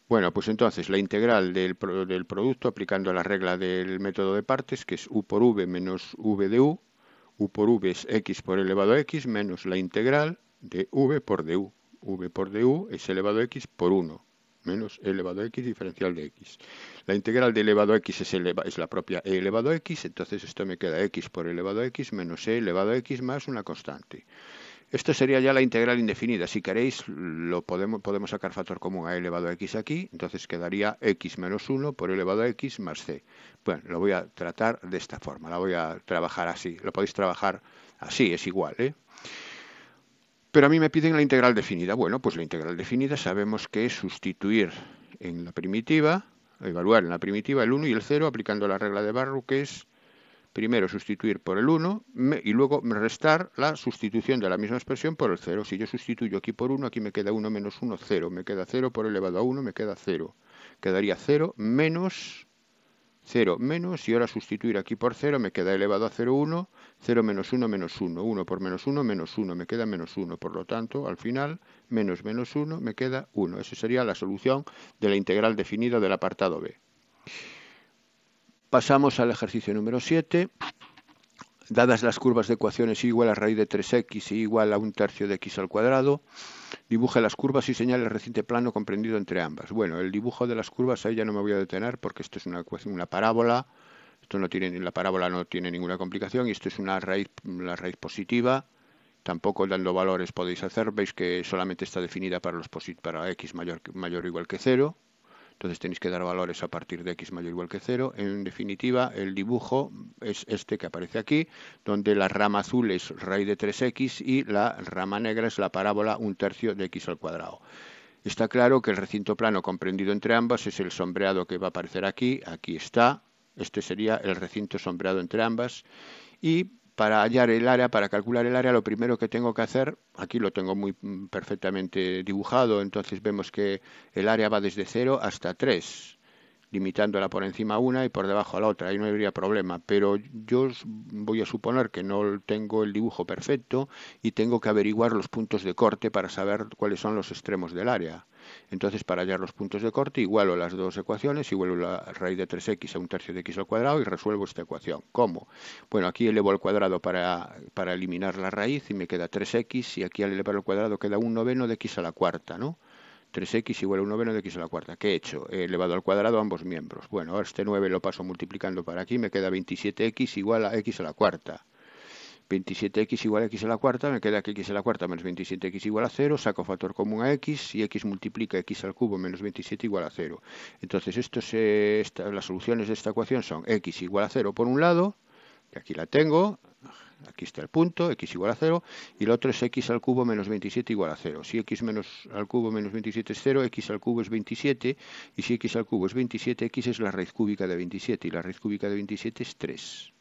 Bueno, pues entonces la integral del, del producto aplicando la regla del método de partes, que es u por v menos v de u, u por v es x por elevado a x menos la integral de v por du. v por du es elevado a x por 1, menos e elevado a x diferencial de x. La integral de elevado a x es, es la propia e elevado a x, entonces esto me queda x por elevado a x menos e elevado a x más una constante. Esto sería ya la integral indefinida. Si queréis, lo podemos, podemos sacar factor común a elevado a x aquí, entonces quedaría x menos 1 por elevado a x más c. Bueno, lo voy a tratar de esta forma, la voy a trabajar así. Lo podéis trabajar así, es igual. ¿eh? Pero a mí me piden la integral definida. Bueno, pues la integral definida sabemos que es sustituir en la primitiva, evaluar en la primitiva el 1 y el 0 aplicando la regla de Barrow, que es primero sustituir por el 1 y luego restar la sustitución de la misma expresión por el 0. Si yo sustituyo aquí por 1, aquí me queda 1 menos 1, 0. Me queda 0 por elevado a 1, me queda 0. Quedaría 0 menos 0 menos, y ahora sustituir aquí por 0, me queda elevado a 0, 1, 0 menos 1, menos 1, 1 por menos 1, menos 1, me queda menos 1, por lo tanto, al final, menos menos 1, me queda 1. Esa sería la solución de la integral definida del apartado B. Pasamos al ejercicio número 7. Dadas las curvas de ecuaciones igual a raíz de 3x y igual a un tercio de x al cuadrado, dibuje las curvas y señale el reciente plano comprendido entre ambas. Bueno, el dibujo de las curvas ahí ya no me voy a detener porque esto es una, una parábola. Esto no tiene, la parábola no tiene ninguna complicación y esto es una raíz, la raíz positiva. Tampoco dando valores podéis hacer, veis que solamente está definida para los para x mayor, mayor o igual que 0. Entonces tenéis que dar valores a partir de x mayor o igual que 0. En definitiva, el dibujo es este que aparece aquí, donde la rama azul es raíz de 3x y la rama negra es la parábola un tercio de x al cuadrado. Está claro que el recinto plano comprendido entre ambas es el sombreado que va a aparecer aquí. Aquí está. Este sería el recinto sombreado entre ambas. Y para hallar el área, para calcular el área, lo primero que tengo que hacer, aquí lo tengo muy mm, perfectamente dibujado, entonces vemos que el área va desde 0 hasta 3 limitándola por encima una y por debajo a la otra, ahí no habría problema, pero yo voy a suponer que no tengo el dibujo perfecto y tengo que averiguar los puntos de corte para saber cuáles son los extremos del área. Entonces, para hallar los puntos de corte, igualo las dos ecuaciones, igualo la raíz de 3x a un tercio de x al cuadrado y resuelvo esta ecuación. ¿Cómo? Bueno, aquí elevo al cuadrado para, para eliminar la raíz y me queda 3x y aquí al elevar al cuadrado queda un noveno de x a la cuarta, ¿no? 3x igual a 1 menos de x a la cuarta. ¿Qué he hecho? He elevado al cuadrado a ambos miembros. Bueno, ahora este 9 lo paso multiplicando para aquí, me queda 27x igual a x a la cuarta. 27x igual a x a la cuarta, me queda que x a la cuarta menos 27x igual a 0, saco factor común a x y x multiplica x al cubo menos 27 igual a 0. Entonces, estos, eh, las soluciones de esta ecuación son x igual a 0 por un lado, que aquí la tengo, Aquí está el punto, x igual a 0, y el otro es x al cubo menos 27 igual a 0. Si x menos al cubo menos 27 es 0, x al cubo es 27, y si x al cubo es 27, x es la raíz cúbica de 27, y la raíz cúbica de 27 es 3.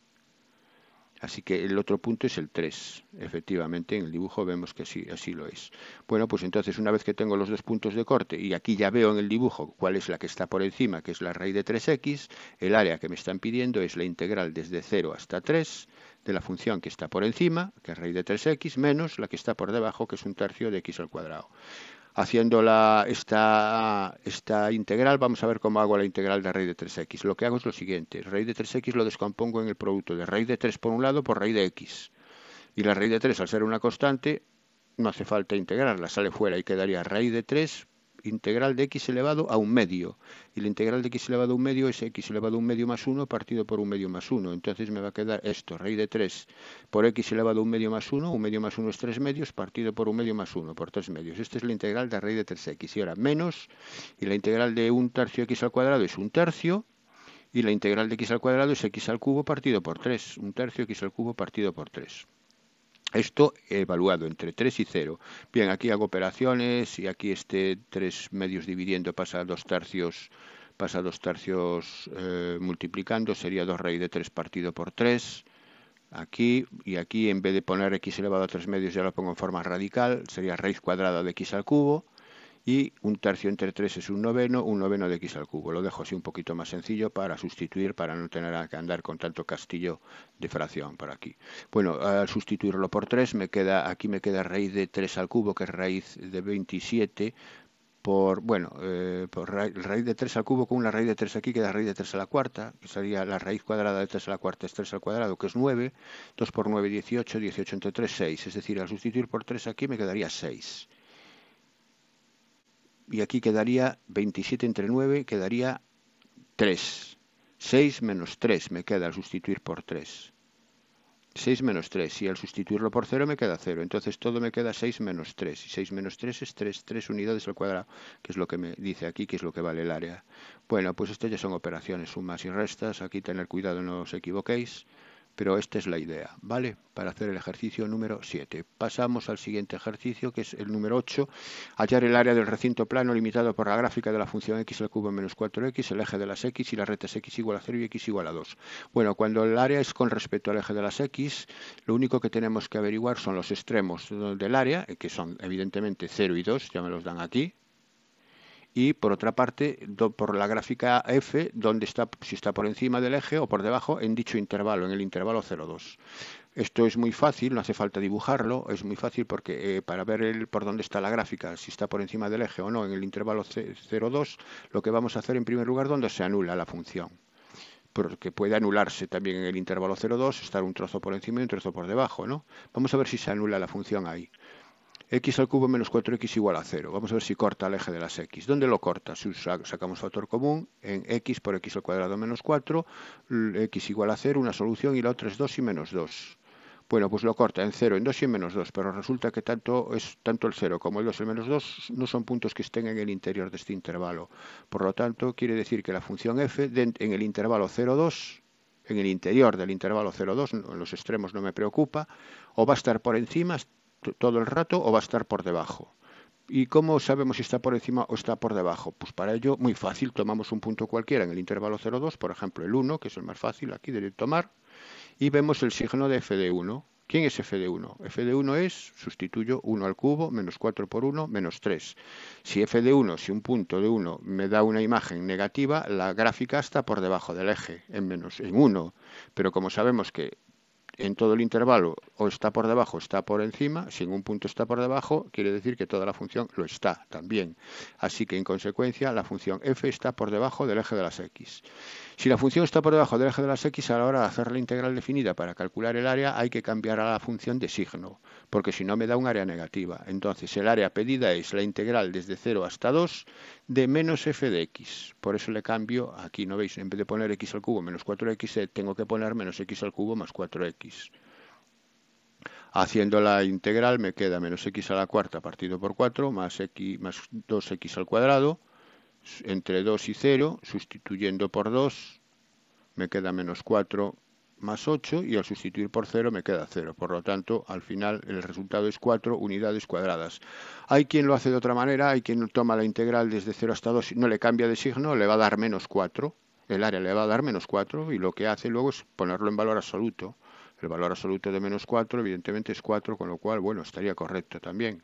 Así que el otro punto es el 3. Efectivamente, en el dibujo vemos que así, así lo es. Bueno, pues entonces una vez que tengo los dos puntos de corte y aquí ya veo en el dibujo cuál es la que está por encima, que es la raíz de 3x, el área que me están pidiendo es la integral desde 0 hasta 3 de la función que está por encima, que es raíz de 3x, menos la que está por debajo, que es un tercio de x al cuadrado. Haciendo esta, esta integral, vamos a ver cómo hago la integral de raíz de 3x. Lo que hago es lo siguiente, raíz de 3x lo descompongo en el producto de raíz de 3 por un lado por raíz de x. Y la raíz de 3, al ser una constante, no hace falta integrarla, sale fuera y quedaría raíz de 3 integral de x elevado a un medio. Y la integral de x elevado a un medio es x elevado a un medio más uno partido por un medio más uno Entonces me va a quedar esto, raíz de 3 por x elevado a un medio más uno un medio más uno es 3 medios, partido por un medio más uno por tres medios. Esta es la integral de raíz de 3x. Y ahora menos, y la integral de un tercio x al cuadrado es un tercio, y la integral de x al cuadrado es x al cubo partido por 3, un tercio x al cubo partido por 3. Esto evaluado entre 3 y 0. Bien, aquí hago operaciones y aquí este 3 medios dividiendo pasa a 2 tercios, pasa dos tercios eh, multiplicando, sería 2 raíz de 3 partido por 3. Aquí y aquí en vez de poner x elevado a 3 medios ya lo pongo en forma radical, sería raíz cuadrada de x al cubo y un tercio entre 3 es un noveno, un noveno de x al cubo. Lo dejo así un poquito más sencillo para sustituir, para no tener que andar con tanto castillo de fracción por aquí. Bueno, al sustituirlo por 3 me queda, aquí me queda raíz de 3 al cubo, que es raíz de 27 por, bueno, eh, por raíz de 3 al cubo con una raíz de 3 aquí queda raíz de 3 a la cuarta, que sería la raíz cuadrada de 3 a la cuarta es 3 al cuadrado, que es 9, 2 por 9, 18, 18 entre 3, 6, es decir, al sustituir por 3 aquí me quedaría 6 y aquí quedaría 27 entre 9, quedaría 3. 6 menos 3 me queda al sustituir por 3. 6 menos 3, y al sustituirlo por 0 me queda 0. Entonces todo me queda 6 menos 3. Y 6 menos 3 es 3, 3 unidades al cuadrado, que es lo que me dice aquí, que es lo que vale el área. Bueno, pues estas ya son operaciones sumas y restas. Aquí tener cuidado, no os equivoquéis pero esta es la idea, ¿vale? Para hacer el ejercicio número 7. Pasamos al siguiente ejercicio, que es el número 8. Hallar el área del recinto plano limitado por la gráfica de la función x al cubo menos 4x, el eje de las x y las retas x igual a 0 y x igual a 2. Bueno, cuando el área es con respecto al eje de las x, lo único que tenemos que averiguar son los extremos del área, que son evidentemente 0 y 2, ya me los dan aquí, y por otra parte por la gráfica F, donde está, si está por encima del eje o por debajo en dicho intervalo, en el intervalo 0,2. Esto es muy fácil, no hace falta dibujarlo, es muy fácil porque eh, para ver el, por dónde está la gráfica, si está por encima del eje o no, en el intervalo 0,2, lo que vamos a hacer en primer lugar donde se anula la función porque puede anularse también en el intervalo 0,2, estar un trozo por encima y un trozo por debajo, ¿no? Vamos a ver si se anula la función ahí x al cubo menos 4x igual a 0. Vamos a ver si corta el eje de las x. ¿Dónde lo corta? Si sacamos factor común, en x por x al cuadrado menos 4, x igual a 0, una solución, y la otra es 2 y menos 2. Bueno, pues lo corta en 0, en 2 y en menos 2, pero resulta que tanto, es, tanto el 0 como el 2 y el menos 2 no son puntos que estén en el interior de este intervalo. Por lo tanto, quiere decir que la función f en el intervalo 0, 2, en el interior del intervalo 0, 2, en los extremos no me preocupa, o va a estar por encima todo el rato o va a estar por debajo. ¿Y cómo sabemos si está por encima o está por debajo? Pues para ello, muy fácil, tomamos un punto cualquiera en el intervalo 0,2, por ejemplo el 1, que es el más fácil aquí de tomar, y vemos el signo de f de 1. ¿Quién es f de 1? f de 1 es, sustituyo 1 al cubo, menos 4 por 1, menos 3. Si f de 1, si un punto de 1 me da una imagen negativa, la gráfica está por debajo del eje, en, menos, en 1. Pero como sabemos que en todo el intervalo o está por debajo o está por encima, si en un punto está por debajo, quiere decir que toda la función lo está también. Así que en consecuencia la función f está por debajo del eje de las x. Si la función está por debajo del eje de las x, a la hora de hacer la integral definida para calcular el área, hay que cambiar a la función de signo, porque si no me da un área negativa. Entonces, el área pedida es la integral desde 0 hasta 2 de menos f de x. Por eso le cambio, aquí no veis, en vez de poner x al cubo menos 4x, eh, tengo que poner menos x al cubo más 4x. Haciendo la integral me queda menos x a la cuarta partido por 4 más, x, más 2x al cuadrado entre 2 y 0, sustituyendo por 2 me queda menos 4 más 8 y al sustituir por 0 me queda 0. Por lo tanto, al final el resultado es 4 unidades cuadradas. Hay quien lo hace de otra manera, hay quien toma la integral desde 0 hasta 2 y no le cambia de signo, le va a dar menos 4. El área le va a dar menos 4 y lo que hace luego es ponerlo en valor absoluto. El valor absoluto de menos 4 evidentemente es 4, con lo cual, bueno, estaría correcto también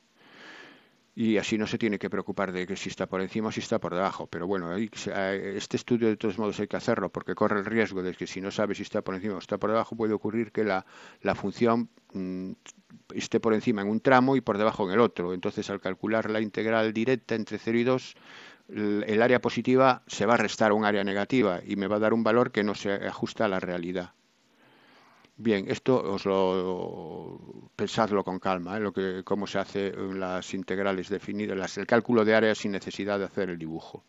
y así no se tiene que preocupar de que si está por encima o si está por debajo. Pero bueno, este estudio de todos modos hay que hacerlo porque corre el riesgo de que si no sabe si está por encima o está por debajo puede ocurrir que la, función mm, esté por encima en un tramo y por debajo en el otro. Entonces al calcular la integral directa entre 0 y 2 el área positiva se va a restar a un área negativa y me va a dar un valor que no se ajusta a la realidad. Bien, esto os lo pensadlo con calma, ¿eh? lo que cómo se hace las integrales definidas, el cálculo de áreas sin necesidad de hacer el dibujo.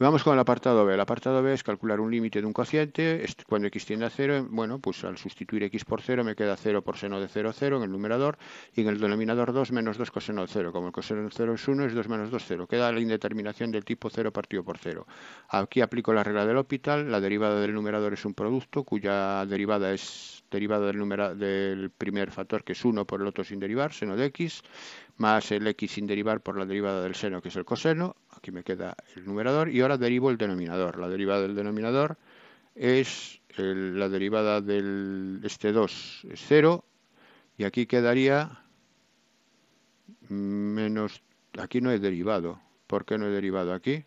Vamos con el apartado B. El apartado B es calcular un límite de un cociente. Cuando x tiende a 0, bueno, pues al sustituir x por 0 me queda 0 por seno de 0, 0 en el numerador y en el denominador 2 menos 2 coseno de 0. Como el coseno de 0 es 1, es 2 menos 2, 0. Queda la indeterminación del tipo 0 partido por 0. Aquí aplico la regla del hospital. La derivada del numerador es un producto cuya derivada es Derivada del, del primer factor, que es 1 por el otro sin derivar, seno de x, más el x sin derivar por la derivada del seno, que es el coseno, aquí me queda el numerador, y ahora derivo el denominador. La derivada del denominador es la derivada del este 2 es 0, y aquí quedaría menos, aquí no he derivado, ¿por qué no he derivado aquí?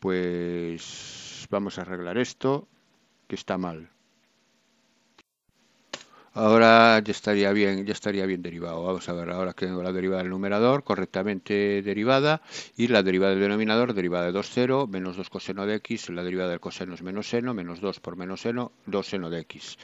Pues vamos a arreglar esto, que está mal. Ahora ya estaría bien, ya estaría bien derivado. Vamos a ver ahora que tengo la derivada del numerador correctamente derivada y la derivada del denominador, derivada de 2, 0, menos 2 coseno de x, la derivada del coseno es menos seno, menos 2 por menos seno, 2 seno de x.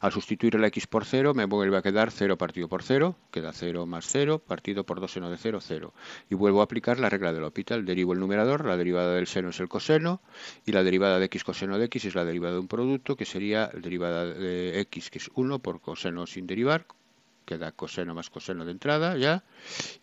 Al sustituir el x por 0 me vuelve a quedar 0 partido por 0, queda 0 más 0, partido por 2 seno de 0, 0. Y vuelvo a aplicar la regla del hospital, derivo el numerador, la derivada del seno es el coseno y la derivada de x coseno de x es la derivada de un producto que sería la derivada de x que es 1 por coseno coseno sin derivar, queda coseno más coseno de entrada, ¿ya?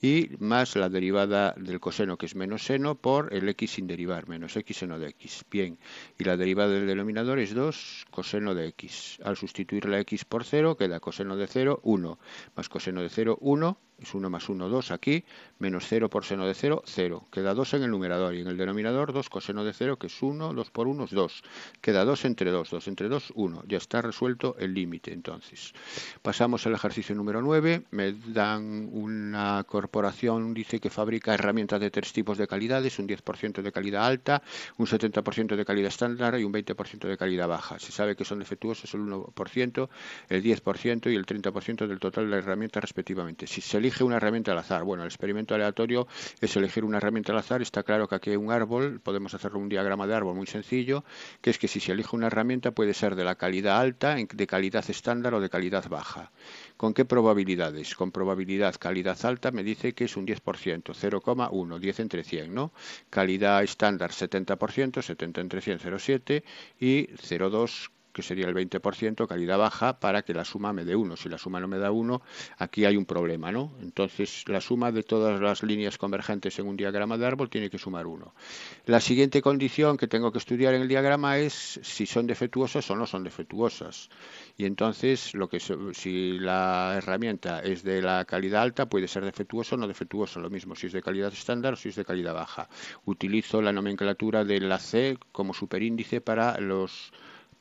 Y más la derivada del coseno, que es menos seno, por el x sin derivar, menos x seno de x. Bien, y la derivada del denominador es 2 coseno de x. Al sustituir la x por 0, queda coseno de 0, 1, más coseno de 0, 1, es 1 más 1, 2 aquí, menos 0 por seno de 0, 0. Queda 2 en el numerador y en el denominador 2 coseno de 0, que es 1, 2 por 1 es 2. Queda 2 entre 2, 2 entre 2, 1. Ya está resuelto el límite entonces. Pasamos al ejercicio número 9. Me dan una corporación, dice que fabrica herramientas de tres tipos de calidades, un 10% de calidad alta, un 70% de calidad estándar y un 20% de calidad baja. Se sabe que son defectuosos el 1%, el 10% y el 30% del total de la herramienta respectivamente. Si se elige elige una herramienta al azar. Bueno, el experimento aleatorio es elegir una herramienta al azar. Está claro que aquí hay un árbol, podemos hacer un diagrama de árbol muy sencillo, que es que si se elige una herramienta puede ser de la calidad alta, de calidad estándar o de calidad baja. ¿Con qué probabilidades? Con probabilidad calidad alta me dice que es un 10%, 0,1, 10 entre 100, ¿no? Calidad estándar 70%, 70 entre 100, 0,7 y 0,2 que sería el 20%, calidad baja, para que la suma me dé 1. Si la suma no me da 1, aquí hay un problema, ¿no? Entonces, la suma de todas las líneas convergentes en un diagrama de árbol tiene que sumar 1. La siguiente condición que tengo que estudiar en el diagrama es si son defectuosas o no son defectuosas. Y entonces, lo que si la herramienta es de la calidad alta, puede ser defectuoso o no defectuoso, lo mismo si es de calidad estándar o si es de calidad baja. Utilizo la nomenclatura de la C como superíndice para los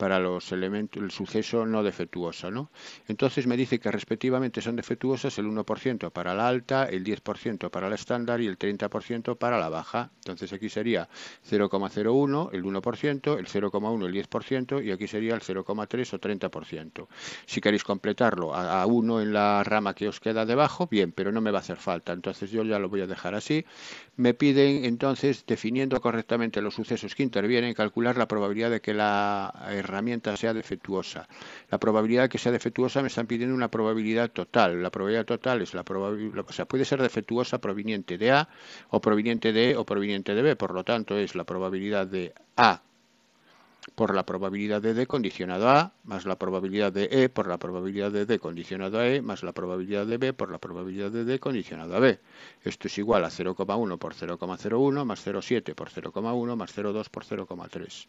para los elementos, el suceso no defectuoso. ¿no? Entonces me dice que respectivamente son defectuosas el 1% para la alta, el 10% para la estándar y el 30% para la baja. Entonces aquí sería 0,01, el 1%, el 0,1, el 10% y aquí sería el 0,3 o 30%. Si queréis completarlo a, a 1 en la rama que os queda debajo, bien, pero no me va a hacer falta. Entonces yo ya lo voy a dejar así. Me piden entonces, definiendo correctamente los sucesos que intervienen, calcular la probabilidad de que la eh, herramienta sea defectuosa. La probabilidad de que sea defectuosa me están pidiendo una probabilidad total. La probabilidad total es la probabilidad, o sea, puede ser defectuosa proveniente de A o proveniente de E o proveniente de B. Por lo tanto, es la probabilidad de A por la probabilidad de D condicionado a A, más la probabilidad de E por la probabilidad de D condicionado a E, más la probabilidad de B por la probabilidad de D condicionado a B. Esto es igual a 0,1 por 0,01, más 0,7 por 0,1, más 0,2 por 0,3.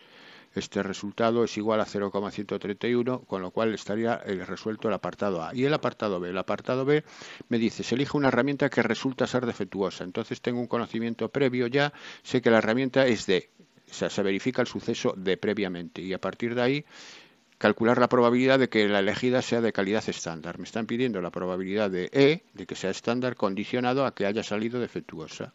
Este resultado es igual a 0,131, con lo cual estaría eh, resuelto el apartado A. Y el apartado B. El apartado B me dice, se elige una herramienta que resulta ser defectuosa. Entonces tengo un conocimiento previo ya, sé que la herramienta es D. O sea, se verifica el suceso de previamente. Y a partir de ahí calcular la probabilidad de que la elegida sea de calidad estándar. Me están pidiendo la probabilidad de E, de que sea estándar, condicionado a que haya salido defectuosa.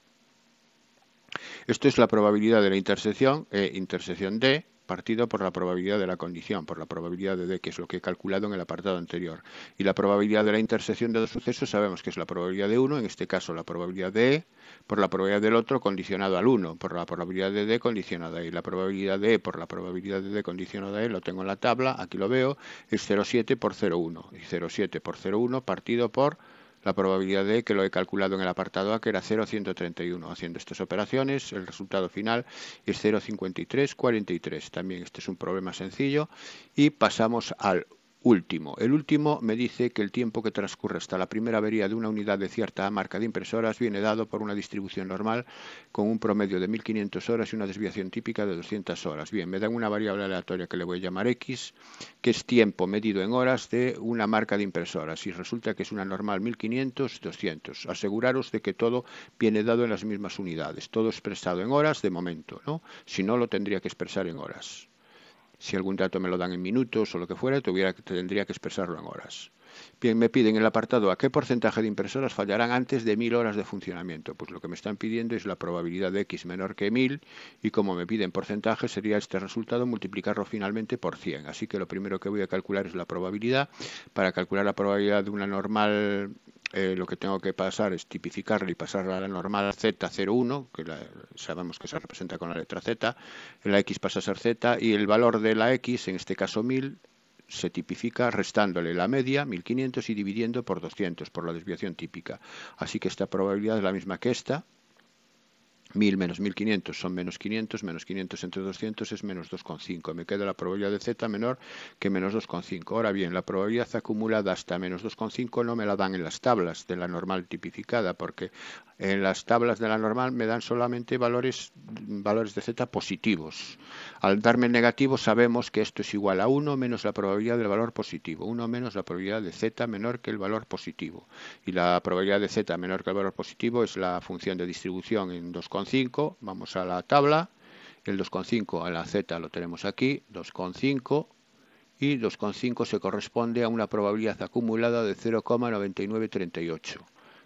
Esto es la probabilidad de la intersección E, intersección D, partido por la probabilidad de la condición, por la probabilidad de D, que es lo que he calculado en el apartado anterior. Y la probabilidad de la intersección de dos sucesos sabemos que es la probabilidad de uno, en este caso la probabilidad de E, por la probabilidad del otro condicionado al 1, por la probabilidad de D condicionada a E. La probabilidad de E por la probabilidad de D condicionada a E lo tengo en la tabla, aquí lo veo, es 0,7 por 0,1. Y 0,7 por 0,1 partido por la probabilidad de que lo he calculado en el apartado A, que era 0,131. Haciendo estas operaciones, el resultado final es 0,5343. También este es un problema sencillo. Y pasamos al último. El último me dice que el tiempo que transcurre hasta la primera avería de una unidad de cierta marca de impresoras viene dado por una distribución normal con un promedio de 1500 horas y una desviación típica de 200 horas. Bien, me dan una variable aleatoria que le voy a llamar X, que es tiempo medido en horas de una marca de impresoras y resulta que es una normal 1500, 200. Aseguraros de que todo viene dado en las mismas unidades, todo expresado en horas de momento, ¿no? Si no lo tendría que expresar en horas. Si algún dato me lo dan en minutos o lo que fuera, tendría que expresarlo en horas. Bien, me piden el apartado a qué porcentaje de impresoras fallarán antes de mil horas de funcionamiento. Pues lo que me están pidiendo es la probabilidad de x menor que mil, y como me piden porcentaje sería este resultado multiplicarlo finalmente por 100. Así que lo primero que voy a calcular es la probabilidad. Para calcular la probabilidad de una normal eh, lo que tengo que pasar es tipificarla y pasarla a la normal Z01, que la, sabemos que se representa con la letra Z, la X pasa a ser Z y el valor de la X, en este caso 1000, se tipifica restándole la media, 1500, y dividiendo por 200, por la desviación típica. Así que esta probabilidad es la misma que esta, 1000 menos 1500 son menos 500, menos 500 entre 200 es menos 2,5. Me queda la probabilidad de z menor que menos 2,5. Ahora bien, la probabilidad acumulada hasta menos 2,5 no me la dan en las tablas de la normal tipificada, porque en las tablas de la normal me dan solamente valores, valores de z positivos. Al darme negativo sabemos que esto es igual a 1 menos la probabilidad del valor positivo, 1 menos la probabilidad de z menor que el valor positivo. Y la probabilidad de z menor que el valor positivo es la función de distribución en 2,5. Vamos a la tabla, el 2,5 a la z lo tenemos aquí, 2,5 y 2,5 se corresponde a una probabilidad acumulada de 0,9938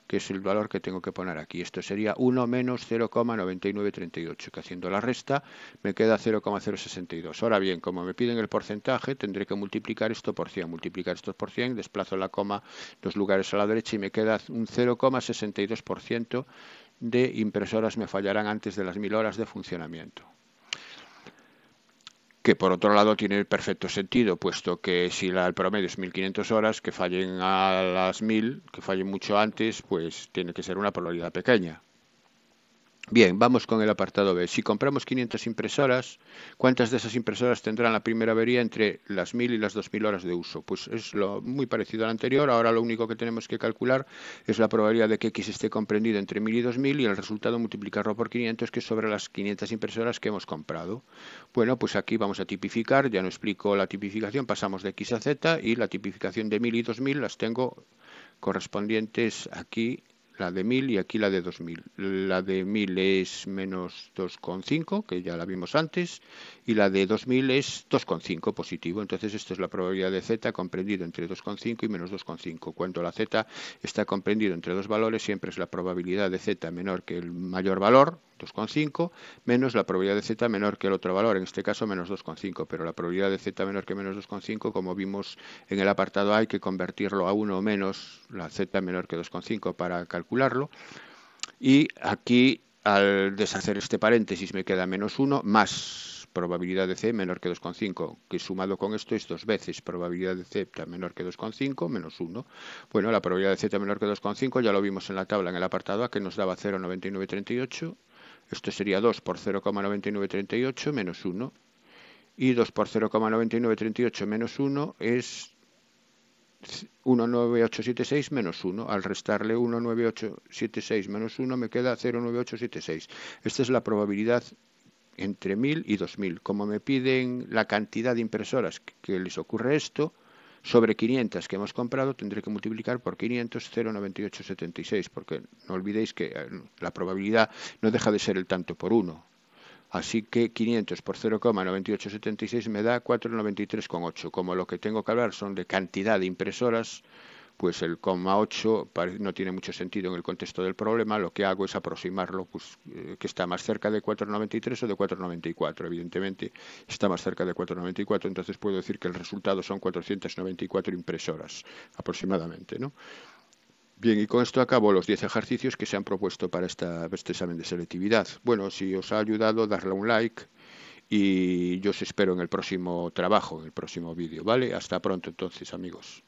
que es el valor que tengo que poner aquí. Esto sería 1 menos 0,9938, que haciendo la resta me queda 0,062. Ahora bien, como me piden el porcentaje, tendré que multiplicar esto por 100. Multiplicar esto por 100, desplazo la coma dos lugares a la derecha y me queda un 0,62% de impresoras me fallarán antes de las mil horas de funcionamiento que por otro lado tiene perfecto sentido, puesto que si la, el promedio es 1.500 horas, que fallen a las 1.000, que fallen mucho antes, pues tiene que ser una probabilidad pequeña. Bien, vamos con el apartado B. Si compramos 500 impresoras, ¿cuántas de esas impresoras tendrán la primera avería entre las 1000 y las 2000 horas de uso? Pues es lo muy parecido al anterior. Ahora lo único que tenemos que calcular es la probabilidad de que X esté comprendido entre 1000 y 2000 y el resultado multiplicarlo por 500, que es sobre las 500 impresoras que hemos comprado. Bueno, pues aquí vamos a tipificar. Ya no explico la tipificación. Pasamos de X a Z y la tipificación de 1000 y 2000 las tengo correspondientes aquí la de 1000 y aquí la de 2000. La de 1000 es menos 2,5, que ya la vimos antes, y la de 2000 es 2,5 positivo. Entonces, esta es la probabilidad de z comprendido entre 2,5 y menos 2,5. Cuando la z está comprendido entre dos valores, siempre es la probabilidad de z menor que el mayor valor, 2,5 menos la probabilidad de z menor que el otro valor, en este caso menos 2,5, pero la probabilidad de z menor que menos 2,5, como vimos en el apartado A, hay que convertirlo a 1 menos la z menor que 2,5 para calcularlo. Y aquí, al deshacer este paréntesis, me queda menos 1 más probabilidad de C menor que 2,5, que sumado con esto es dos veces probabilidad de Z menor que 2,5 menos 1. Bueno, la probabilidad de Z menor que 2,5 ya lo vimos en la tabla en el apartado A que nos daba 0,9938 esto sería 2 por 0,9938 menos 1. Y 2 por 0,9938 menos 1 es 19876 menos 1. Al restarle 19876 menos 1 me queda 09876. Esta es la probabilidad entre 1000 y 2000. Como me piden la cantidad de impresoras que les ocurre esto, sobre 500 que hemos comprado tendré que multiplicar por 500 0,9876 porque no olvidéis que eh, la probabilidad no deja de ser el tanto por uno. Así que 500 por 0,9876 me da 4,93,8. Como lo que tengo que hablar son de cantidad de impresoras, pues el coma 8 no tiene mucho sentido en el contexto del problema, lo que hago es aproximarlo pues, eh, que está más cerca de 4,93 o de 4,94, evidentemente está más cerca de 4,94, entonces puedo decir que el resultado son 494 impresoras aproximadamente, ¿no? Bien, y con esto acabo los 10 ejercicios que se han propuesto para esta, este examen de selectividad. Bueno, si os ha ayudado, darle un like y yo os espero en el próximo trabajo, en el próximo vídeo, ¿vale? Hasta pronto entonces, amigos.